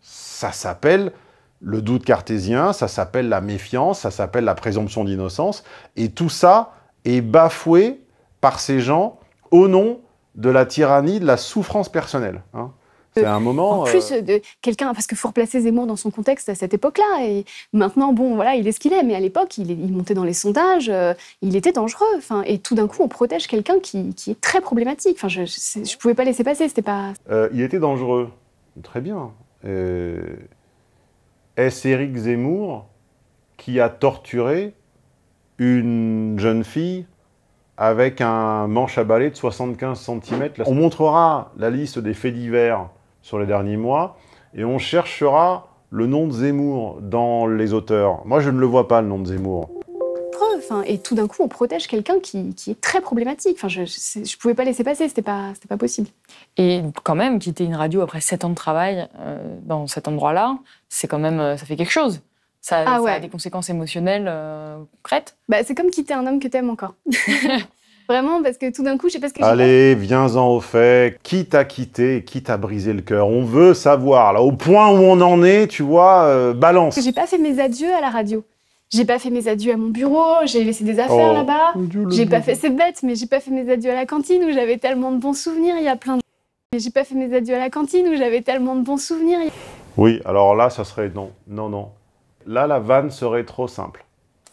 Ça s'appelle le doute cartésien, ça s'appelle la méfiance, ça s'appelle la présomption d'innocence, et tout ça est bafoué par ces gens au nom de la tyrannie de la souffrance personnelle. Hein. C'est un moment. En plus, euh, de quelqu'un, parce que faut replacer Zemmour dans son contexte à cette époque-là. Et maintenant, bon, voilà, il est ce qu'il est, mais à l'époque, il, montait dans les sondages, euh, il était dangereux. et tout d'un coup, on protège quelqu'un qui, est très problématique. Enfin, je ne pouvais pas laisser passer, c'était pas. Euh, il était dangereux. Très bien. Est-ce Éric Zemmour qui a torturé une jeune fille avec un manche à balai de 75 cm. On montrera la liste des faits divers sur les derniers mois, et on cherchera le nom de Zemmour dans les auteurs. Moi, je ne le vois pas, le nom de Zemmour. Enfin, et tout d'un coup, on protège quelqu'un qui, est très problématique. Enfin, je ne pouvais pas laisser passer, c'était pas, pas possible. Et quand même, quitter une radio après 7 ans de travail euh, dans cet endroit-là, c'est quand même, euh, ça fait quelque chose. Ça, ah a des conséquences émotionnelles euh, concrètes. Bah, c'est comme quitter un homme que tu aimes encore. Vraiment, parce que tout d'un coup, je sais pas ce que Allez, viens-en au fait. Qui t'a quitté Qui t'a brisé le cœur On veut savoir, là, au point où on en est, tu vois, euh, balance. J'ai pas fait mes adieux à la radio. J'ai pas fait mes adieux à mon bureau, j'ai laissé des affaires oh, là-bas. J'ai pas fait, c'est bête, mais j'ai pas fait mes adieux à la cantine où j'avais tellement de bons souvenirs. Il y a plein de. Mais j'ai pas fait mes adieux à la cantine où j'avais tellement de bons souvenirs. Oui, alors là, ça serait non, non, non. Là, la vanne serait trop simple.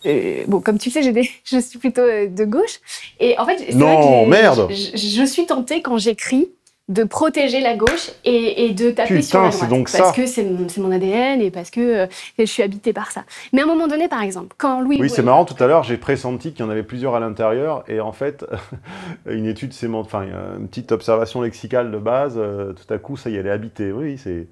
Euh, bon, comme tu sais, je suis plutôt euh, de gauche. Et en fait, non, vrai que merde. Je, suis tentée quand j'écris de protéger la gauche et, de taper sur la droite. Donc parce que c'est mon, ADN et parce que euh, je suis habitée par ça. Mais à un moment donné, par exemple, quand Louis... Oui, c'est marrant, tout à l'heure, j'ai pressenti qu'il y en avait plusieurs à l'intérieur, et en fait, une étude sémantique, enfin, une petite observation lexicale de base, tout à coup, ça y allait habitée, Oui, c'est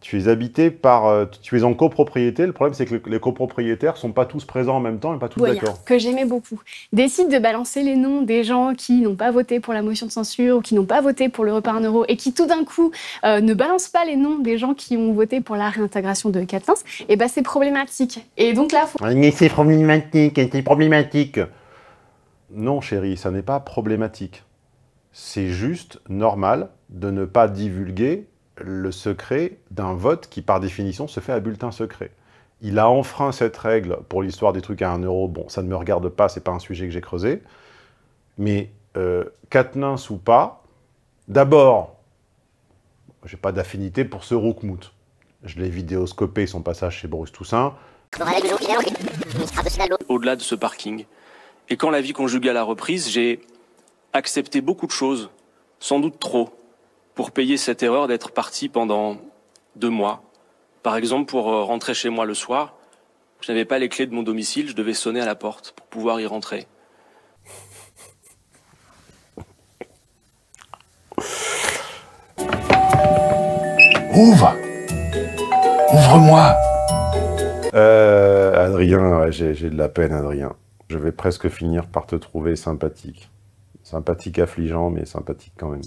tu es habité par. Euh, tu es en copropriété. Le problème, c'est que les copropriétaires sont pas tous présents en même temps et pas tous d'accord. que j'aimais beaucoup. Décide de balancer les noms des gens qui n'ont pas voté pour la motion de censure ou qui n'ont pas voté pour le repas en euros et qui, tout d'un coup, euh, ne balancent pas les noms des gens qui ont voté pour la réintégration de Catlins, et eh ben c'est problématique. Et donc là. Faut... C'est problématique, hein, c'est problématique. Non, chérie, ça n'est pas problématique. C'est juste normal de ne pas divulguer le secret d'un vote qui, par définition, se fait à bulletin secret. Il a enfreint cette règle pour l'histoire des trucs à 1 euro. Bon, ça ne me regarde pas, c'est pas un sujet que j'ai creusé. Mais euh, Katnins ou pas, d'abord, j'ai pas d'affinité pour ce Roukmout. Je l'ai vidéoscopé son passage chez Bruce Toussaint. Au-delà de ce parking, et quand la vie conjugale a reprise, j'ai accepté beaucoup de choses, sans doute trop pour payer cette erreur d'être parti pendant deux mois. Par exemple, pour euh, rentrer chez moi le soir, je n'avais pas les clés de mon domicile, je devais sonner à la porte pour pouvoir y rentrer. Ouvre Ouvre-moi euh, Adrien, j'ai de la peine, Adrien. Je vais presque finir par te trouver sympathique. Sympathique affligeant, mais sympathique quand même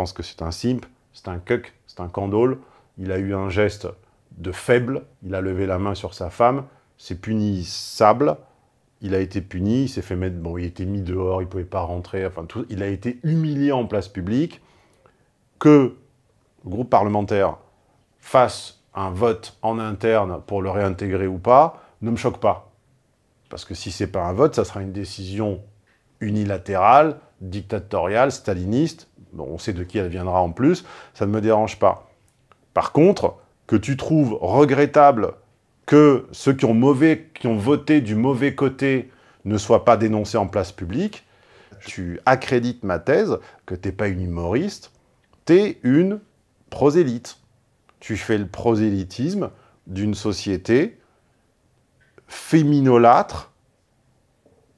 pense que c'est un simp, c'est un cuck, c'est un candole. Il a eu un geste de faible, il a levé la main sur sa femme, c'est punissable, il a été puni, il s'est fait mettre, bon, il était mis dehors, il ne pouvait pas rentrer, enfin, il a été humilié en place publique. Que le groupe parlementaire fasse un vote en interne pour le réintégrer ou pas, ne me choque pas. Parce que si c'est pas un vote, ça sera une décision unilatérale, dictatoriale, staliniste, on sait de qui elle viendra en plus, ça ne me dérange pas. Par contre, que tu trouves regrettable que ceux qui ont, qui ont voté du mauvais côté ne soient pas dénoncés en place publique, tu accrédites ma thèse que t'es pas une humoriste, es une prosélyte. Tu fais le prosélytisme d'une société féminolâtre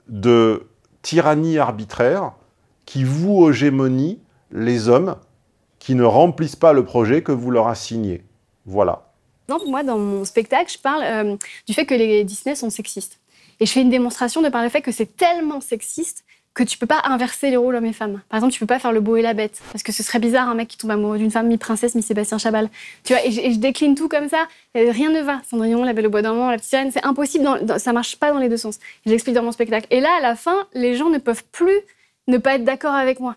de tyrannie arbitraire qui voue aux gémonies les hommes qui ne remplissent pas le projet que vous leur assignez. Voilà. moi, dans mon spectacle, je parle euh, du fait que les Disney sont sexistes. Et je fais une démonstration de par le fait que c'est tellement sexiste que tu peux pas inverser les rôles hommes et femmes. Par exemple, tu peux pas faire le beau et la bête. Parce que ce serait bizarre un mec qui tombe amoureux d'une femme mi-princesse, mi-Sébastien Chabal. Tu vois, et je, décline tout comme ça. Rien ne va. Cendrillon, la belle au bois dormant, la petite sirène, c'est impossible. Ça ne ça marche pas dans les deux sens. Je l'explique dans mon spectacle. Et là, à la fin, les gens ne peuvent plus ne pas être d'accord avec moi.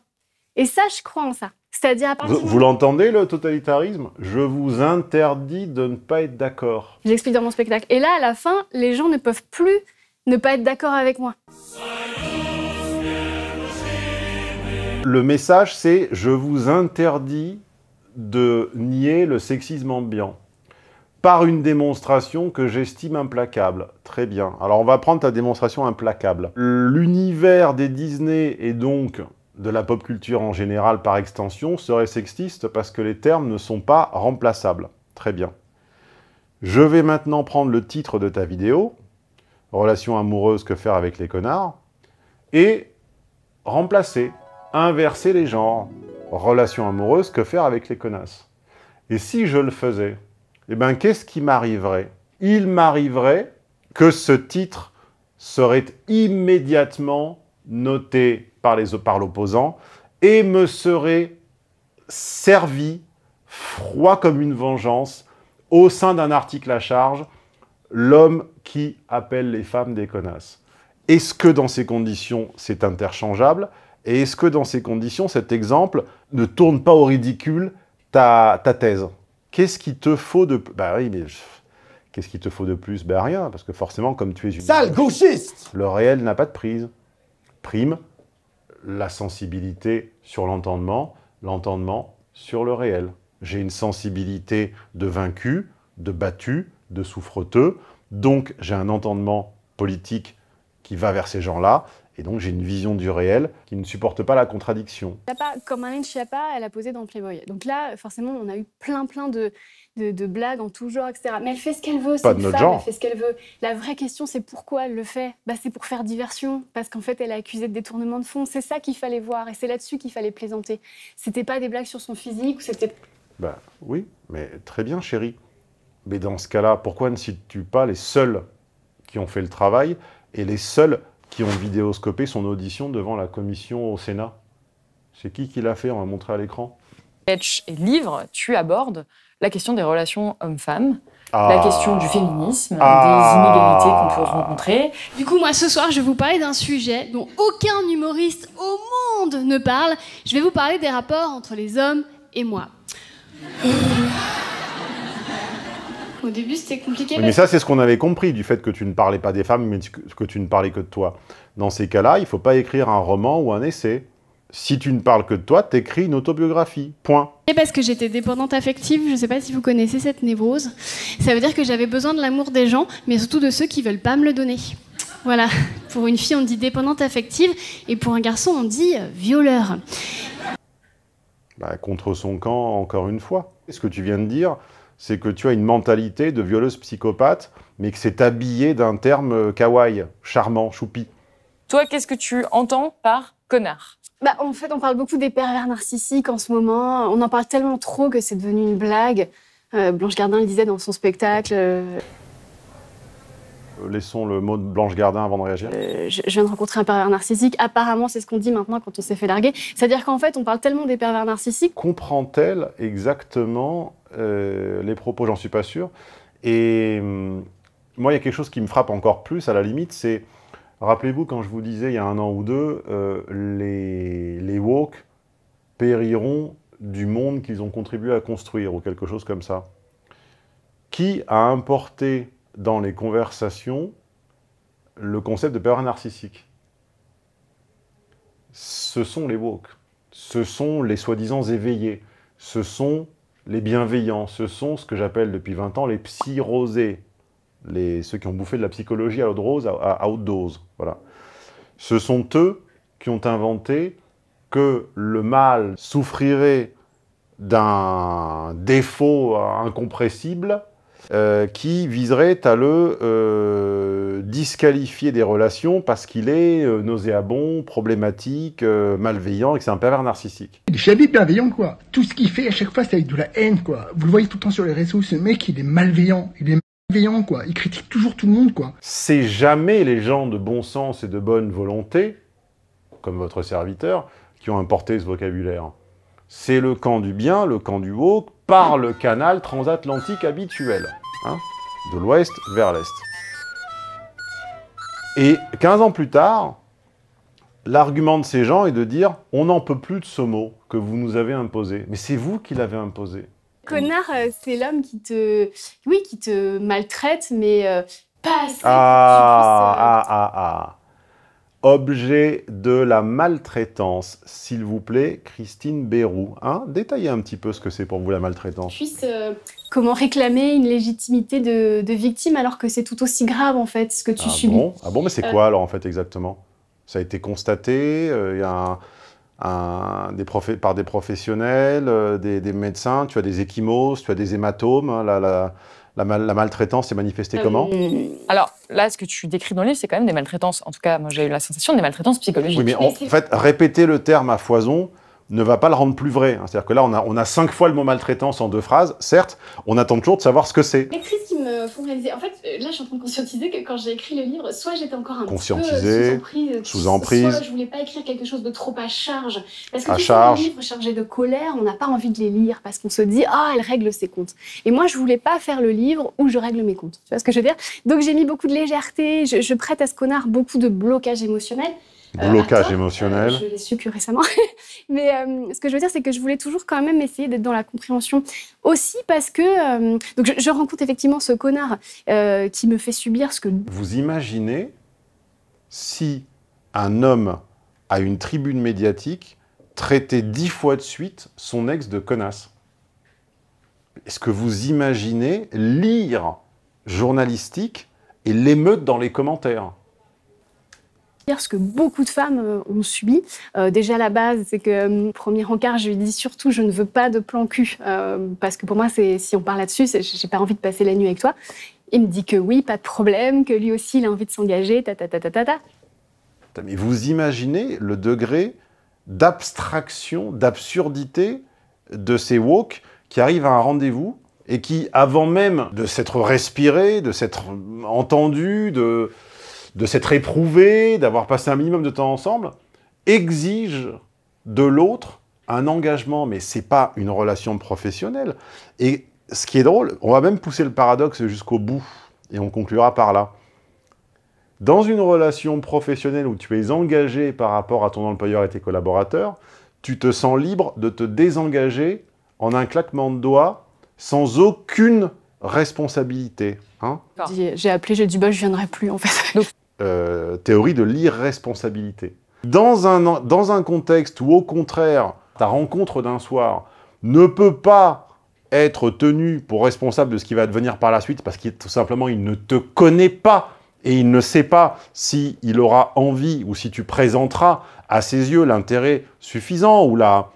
Et ça, je crois en ça. C'est-à-dire à partir Vous, l'entendez, le totalitarisme Je vous interdis de ne pas être d'accord. J'explique dans mon spectacle. Et là, à la fin, les gens ne peuvent plus ne pas être d'accord avec moi. Le message, c'est je vous interdis de nier le sexisme ambiant par une démonstration que j'estime implacable. Très bien. Alors on va prendre ta démonstration implacable. L'univers des Disney est donc de la pop culture en général par extension serait sexiste parce que les termes ne sont pas remplaçables. Très bien. Je vais maintenant prendre le titre de ta vidéo, Relation amoureuse, que faire avec les connards, et remplacer, inverser les genres, Relation amoureuse, que faire avec les connasses. Et si je le faisais, eh bien, qu'est-ce qui m'arriverait Il m'arriverait que ce titre serait immédiatement noté par l'opposant et me serait servi froid comme une vengeance au sein d'un article à charge l'homme qui appelle les femmes des connasses. Est-ce que dans ces conditions, c'est interchangeable Et est-ce que dans ces conditions, cet exemple ne tourne pas au ridicule ta, thèse Qu'est-ce qu'il te faut de... Bah oui, mais... Qu'est-ce qu'il te faut de plus Ben rien, parce que forcément, comme tu es une... Sale gauchiste Le réel n'a pas de prise. Prime la sensibilité sur l'entendement, l'entendement sur le réel. J'ai une sensibilité de vaincu, de battu, de souffreteux, donc j'ai un entendement politique qui va vers ces gens-là, et donc j'ai une vision du réel qui ne supporte pas la contradiction. comme Marine Schiappa, elle a posé dans Playboy. Donc là, forcément, on a eu plein plein de de, blagues en tout genre, etc. Mais elle fait ce qu'elle veut, c'est une femme, elle fait ce qu'elle veut. La vraie question, c'est pourquoi elle le fait bah, C'est pour faire diversion, parce qu'en fait, elle a accusé de détournement de fonds. C'est ça qu'il fallait voir, et c'est là-dessus qu'il fallait plaisanter. C'était pas des blagues sur son physique, ou c'était... Bah oui, mais très bien, chérie. Mais dans ce cas-là, pourquoi ne cites-tu pas les seuls qui ont fait le travail et les seuls qui ont vidéoscopé son audition devant la commission au Sénat C'est qui qui l'a fait On va montrer à l'écran. Sketch et livre, tu abordes la question des relations hommes-femmes, ah. la question du féminisme, ah. des inégalités qu'on peut rencontrer. Du coup, moi, ce soir, je vais vous parler d'un sujet dont aucun humoriste au monde ne parle. Je vais vous parler des rapports entre les hommes et moi. Au début, c'était compliqué. mais ça, c'est ce qu'on avait compris du fait que tu ne parlais pas des femmes, mais que tu ne parlais que de toi. Dans ces cas-là, il ne faut pas écrire un roman ou un essai si tu ne parles que de toi, t'écris une autobiographie. Point. Et parce que j'étais dépendante affective, je ne sais pas si vous connaissez cette névrose. Ça veut dire que j'avais besoin de l'amour des gens, mais surtout de ceux qui veulent pas me le donner. Voilà. Pour une fille, on dit dépendante affective, et pour un garçon, on dit violeur. Bah, contre son camp, encore une fois. Ce que tu viens de dire, c'est que tu as une mentalité de violeuse psychopathe, mais que c'est habillé d'un terme euh, kawaii, charmant, choupi. Toi, qu'est-ce que tu entends par connard bah, En fait, on parle beaucoup des pervers narcissiques en ce moment. On en parle tellement trop que c'est devenu une blague. Euh, Blanche Gardin le disait dans son spectacle. Euh, Laissons le mot de Blanche Gardin avant de réagir. Euh, je, je, viens de rencontrer un pervers narcissique. Apparemment, c'est ce qu'on dit maintenant quand on s'est fait larguer. C'est-à-dire qu'en fait, on parle tellement des pervers narcissiques. Comprend-elle exactement les propos J'en suis pas sûr. Et hum, moi, il y a quelque chose qui me frappe encore plus, à la limite, c'est Rappelez-vous, quand je vous disais il y a un an ou deux, euh, les, les woke périront du monde qu'ils ont contribué à construire, ou quelque chose comme ça. Qui a importé dans les conversations le concept de peur narcissique Ce sont les woke, ce sont les soi-disant éveillés, ce sont les bienveillants, ce sont ce que j'appelle depuis 20 ans les psyrosés, les, ceux qui ont bouffé de la psychologie à haute, dose, à, Voilà. Ce sont eux qui ont inventé que le mal souffrirait d'un défaut incompressible euh, qui viserait à le euh, disqualifier des relations parce qu'il est euh, nauséabond, problématique, malveillant et que c'est un pervers narcissique. Il est Jamais bienveillant quoi. Tout ce qu'il fait à chaque fois c'est avec de la haine quoi. Vous le voyez tout le temps sur les réseaux, ce mec il est malveillant, il est quoi. critique toujours tout le monde, C'est jamais les gens de bon sens et de bonne volonté, comme votre serviteur, qui ont importé ce vocabulaire. C'est le camp du bien, le camp du haut, par le canal transatlantique habituel, hein, de l'ouest vers l'est. Et 15 ans plus tard, l'argument de ces gens est de dire on n'en peut plus de ce mot que vous nous avez imposé. Mais c'est vous qui l'avez imposé. Connard, euh, c'est l'homme qui te, oui, qui te maltraite, mais euh, pas assez. Ah, ah, ah, ah, Objet de la maltraitance, s'il vous plaît, Christine Béroux. Hein Détaillez un petit peu ce que c'est pour vous la maltraitance. suis euh, comment réclamer une légitimité de, victime alors que c'est tout aussi grave en fait ce que tu ah Bon ah bon, mais c'est quoi alors en fait exactement Ça a été constaté Il y a un des par des professionnels, euh, des, médecins, tu as des échymoses, tu as des hématomes. Hein, la, maltraitance s'est manifestée ah comment Alors là, ce que tu décris dans le livre, c'est quand même des maltraitances. En tout cas, moi j'ai eu la sensation des maltraitances psychologiques. Oui, mais en fait, répéter le terme à foison, ne va pas le rendre plus vrai. Hein. C'est-à-dire que là, on a, on a cinq fois le mot maltraitance en deux phrases. Certes, on attend toujours de savoir ce que c'est. Les crises qui me font réaliser. En fait, euh, là, je suis en train de conscientiser que quand j'ai écrit le livre, soit j'étais encore un peu euh, sous emprise, soit je voulais pas écrire quelque chose de trop à charge. Parce que à charge. un livre chargé de colère, on n'a pas envie de les lire parce qu'on se dit ah, elle règle ses comptes. Et moi, je voulais pas faire le livre où je règle mes comptes. Tu vois ce que je veux dire Donc, j'ai mis beaucoup de légèreté. Je, je prête à ce connard beaucoup de blocage émotionnel. Euh, blocage euh, émotionnel. je l'ai su que récemment. Mais euh, ce que je veux dire, c'est que je voulais toujours quand même essayer d'être dans la compréhension aussi parce que. donc, je, rencontre effectivement ce connard qui me fait subir ce que. Vous imaginez si un homme à une tribune médiatique traitait dix fois de suite son ex de connasse Est-ce que vous imaginez lire journalistique et l'émeute dans les commentaires ce que beaucoup de femmes euh, ont subi. déjà euh, déjà, la base, c'est que, euh, premier encart, je lui dis surtout, je ne veux pas de plan cul. parce que pour moi, si on parle là-dessus, j'ai pas envie de passer la nuit avec toi. Il me dit que oui, pas de problème, que lui aussi, il a envie de s'engager, ta ta ta ta ta ta. Mais vous imaginez le degré d'abstraction, d'absurdité de ces woke qui arrivent à un rendez-vous et qui, avant même de s'être respiré, de s'être entendu, de, de s'être éprouvé, d'avoir passé un minimum de temps ensemble, exige de l'autre un engagement, mais c'est pas une relation professionnelle. Et ce qui est drôle, on va même pousser le paradoxe jusqu'au bout, et on conclura par là. Dans une relation professionnelle où tu es engagé par rapport à ton employeur et tes collaborateurs, tu te sens libre de te désengager en un claquement de doigts sans aucune responsabilité. Hein J'ai appelé, j'ai dit bah je viendrai plus en fait. Euh, théorie de l'irresponsabilité. Dans un, dans un contexte où, au contraire, ta rencontre d'un soir ne peut pas être tenue pour responsable de ce qui va devenir par la suite, parce qu'il tout simplement, il ne te connaît pas et il ne sait pas s'il il aura envie ou si tu présenteras à ses yeux l'intérêt suffisant ou la,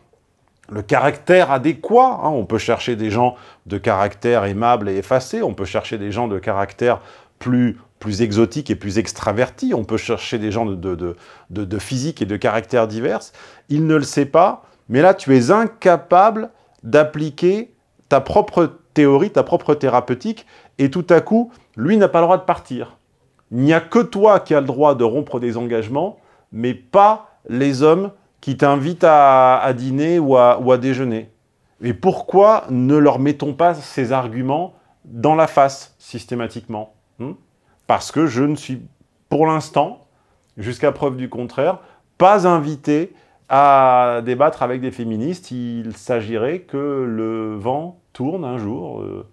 le caractère adéquat. Hein. On peut chercher des gens de caractère aimable et effacé, on peut chercher des gens de caractère plus plus exotique et plus extraverti, On peut chercher des gens de, physique et de caractère divers. Il ne le sait pas, mais là, tu es incapable d'appliquer ta propre théorie, ta propre thérapeutique, et tout à coup, lui n'a pas le droit de partir. Il n'y a que toi qui as le droit de rompre des engagements, mais pas les hommes qui t'invitent à, dîner ou à, déjeuner. Et pourquoi ne leur mettons pas ces arguments dans la face systématiquement hmm parce que je ne suis, pour l'instant, jusqu'à preuve du contraire, pas invité à débattre avec des féministes. Il s'agirait que le vent tourne un jour. Euh,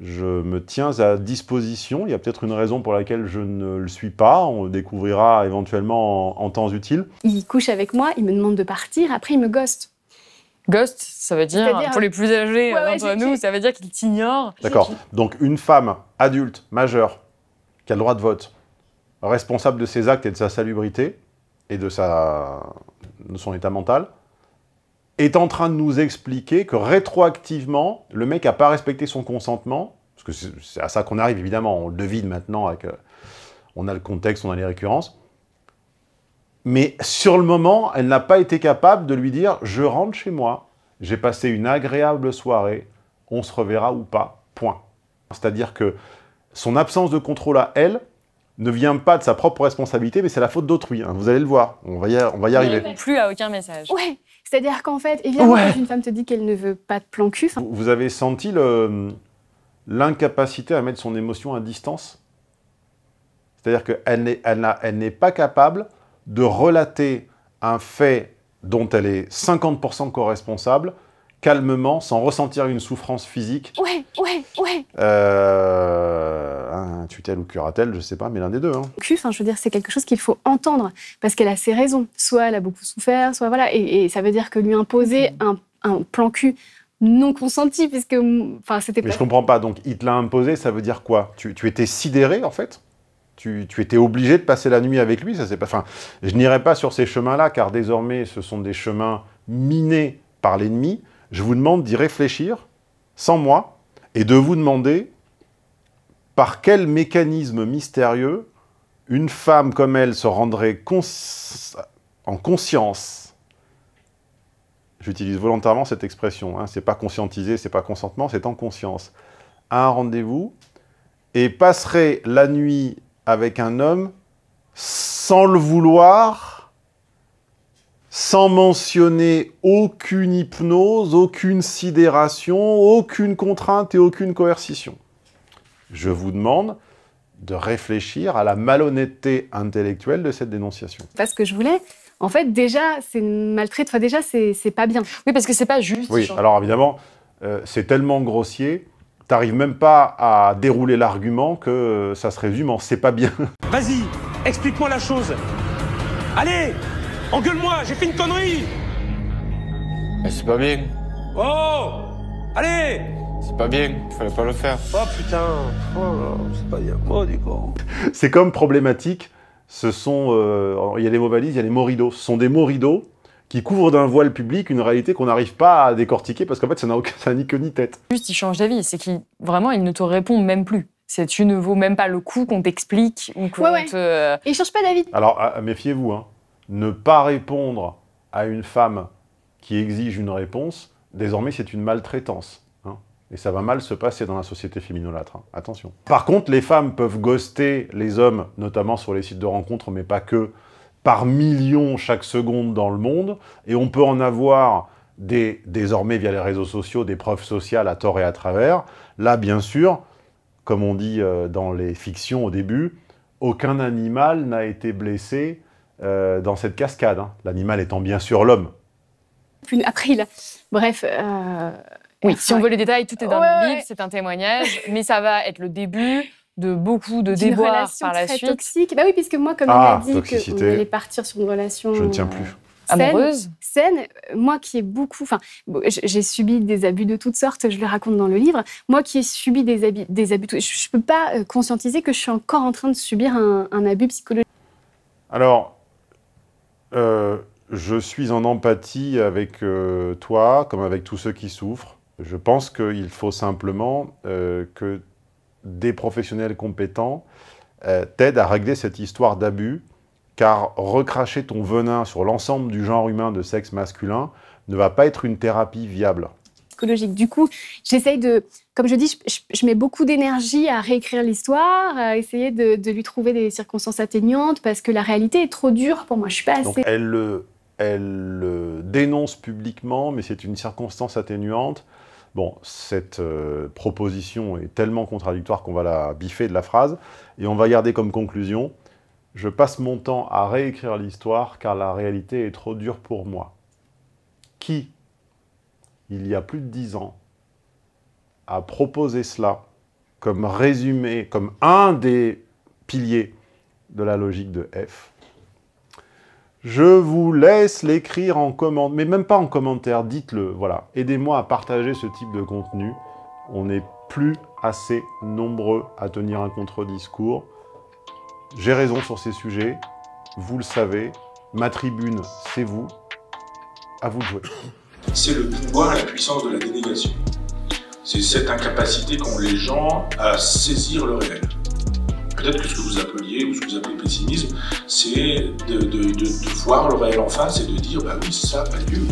je me tiens à disposition. Il y a peut-être une raison pour laquelle je ne le suis pas. On le découvrira éventuellement en, temps utile. Il couche avec moi, il me demande de partir, après il me ghost. Ghost, ça veut dire, pour les plus âgés nous, ça veut dire qu'il t'ignore. D'accord. Donc une femme adulte, majeure, qui a le droit de vote, responsable de ses actes et de sa salubrité, et de, sa, son état mental, est en train de nous expliquer que rétroactivement, le mec n'a pas respecté son consentement, parce que c'est à ça qu'on arrive évidemment, on le devine maintenant, euh, on a le contexte, on a les récurrences, mais sur le moment, elle n'a pas été capable de lui dire « je rentre chez moi, j'ai passé une agréable soirée, on se reverra ou pas, point ». C'est-à-dire que son absence de contrôle à elle ne vient pas de sa propre responsabilité, mais c'est la faute d'autrui. Hein. Vous allez le voir, on va y, on va y arriver. Plus à aucun message. Ouais, c'est-à-dire qu'en fait, évidemment, une femme te dit qu'elle ne veut pas de plan cul... Vous avez senti l'incapacité à mettre son émotion à distance C'est-à-dire qu'elle n'est pas capable de relater un fait dont elle est 50% co-responsable calmement, sans ressentir une souffrance physique. Ouais, ouais, ouais. Euh, un tutelle ou curatelle, je sais pas, mais l'un des deux. Hein. Enfin, je veux dire, c'est quelque chose qu'il faut entendre parce qu'elle a ses raisons. Soit elle a beaucoup souffert, soit voilà. Et, ça veut dire que lui imposer un, plan cul non consenti, puisque enfin c'était. Mais je comprends pas. Donc il te l'a imposé, ça veut dire quoi tu, étais sidéré en fait tu, étais obligé de passer la nuit avec lui, ça c'est pas. Enfin, je n'irai pas sur ces chemins-là, car désormais, ce sont des chemins minés par l'ennemi je vous demande d'y réfléchir, sans moi, et de vous demander par quel mécanisme mystérieux une femme comme elle se rendrait en conscience. J'utilise volontairement cette expression, hein, c'est pas conscientiser, c'est pas consentement, c'est en conscience. À un rendez-vous et passerait la nuit avec un homme sans le vouloir, sans mentionner aucune hypnose, aucune sidération, aucune contrainte et aucune coercition. Je vous demande de réfléchir à la malhonnêteté intellectuelle de cette dénonciation. Parce que je voulais, en fait, déjà, c'est une maltraite. déjà, c'est pas bien. Oui, parce que c'est pas juste. Oui, alors évidemment, euh, c'est tellement grossier, t'arrives même pas à dérouler l'argument que euh, ça se résume en c'est pas bien. Vas-y, explique-moi la chose. Allez, Engueule-moi, j'ai fait une connerie c'est pas bien. Oh Allez C'est pas bien, il fallait pas le faire. Oh putain, oh, c'est pas bien. Oh du coup. C'est comme problématique, ce sont... Euh, il y a les mots valises, il y a les mots rideaux. Ce sont des mots rideaux qui couvrent d'un voile public une réalité qu'on n'arrive pas à décortiquer parce qu'en fait, ça n'a aucun, ça ni queue ni tête. Juste, il change d'avis, c'est qu'il vraiment, il ne te répond même plus. C'est tu ne vaux même pas le coup qu'on t'explique ou qu'on ouais. te... Euh, il change pas d'avis. Alors, ah, méfiez-vous, hein ne pas répondre à une femme qui exige une réponse, désormais c'est une maltraitance. Hein. Et ça va mal se passer dans la société féminolâtre, hein. attention. Par contre, les femmes peuvent ghoster les hommes, notamment sur les sites de rencontres, mais pas que, par millions chaque seconde dans le monde, et on peut en avoir désormais via les réseaux sociaux, des preuves sociales à tort et à travers. Là, bien sûr, comme on dit euh, dans les fictions au début, aucun animal n'a été blessé euh, dans cette cascade, hein. l'animal étant bien sûr l'homme. Après, il Bref. Euh, oui, si on veut les détails, tout est dans le livre, c'est un témoignage, mais ça va être le début de beaucoup de déboires par la très suite. toxique. Bah oui, puisque moi, comme ah, on a dit qu'on allait partir sur une relation. Je ne tiens plus. Saine, amoureuse Saine, moi qui ai beaucoup. Enfin, j'ai subi des abus de toutes sortes, je le raconte dans le livre. Moi qui ai subi des, abus, des abus. Je ne peux pas euh, conscientiser que je suis encore en train de subir un, un abus psychologique. Alors, euh, je suis en empathie avec euh, toi, comme avec tous ceux qui souffrent. Je pense qu'il faut simplement euh, que des professionnels compétents t'aident à régler cette histoire d'abus, car recracher ton venin sur l'ensemble du genre humain de sexe masculin ne va pas être une thérapie viable. Du coup, j'essaye de, comme je dis, je, mets beaucoup d'énergie à réécrire l'histoire, à essayer de, lui trouver des circonstances atténuantes parce que la réalité est trop dure pour moi. Je suis pas assez. elle le, elle le dénonce publiquement, mais c'est une circonstance atténuante. Bon, cette euh, proposition est tellement contradictoire qu'on va la biffer de la phrase, et on va garder comme conclusion je passe mon temps à réécrire l'histoire car la réalité est trop dure pour moi. Qui il y a plus de dix ans, à proposé cela comme résumé, comme un des piliers de la logique de F. Je vous laisse l'écrire en commentaire, mais même pas en commentaire, dites-le, voilà. Aidez-moi à partager ce type de contenu. On n'est plus assez nombreux à tenir un contre-discours. J'ai raison sur ces sujets, vous le savez. Ma tribune, c'est vous. À vous de jouer c'est le pouvoir et la puissance de la dénégation. C'est cette incapacité qu'ont les gens à saisir le réel. Peut-être que ce que vous appeliez ou ce que vous appelez pessimisme, c'est de, voir le réel en face et de dire bah oui, ça a lieu.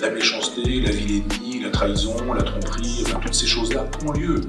la méchanceté, la vilainie, la trahison, la tromperie, toutes ces choses-là ont lieu.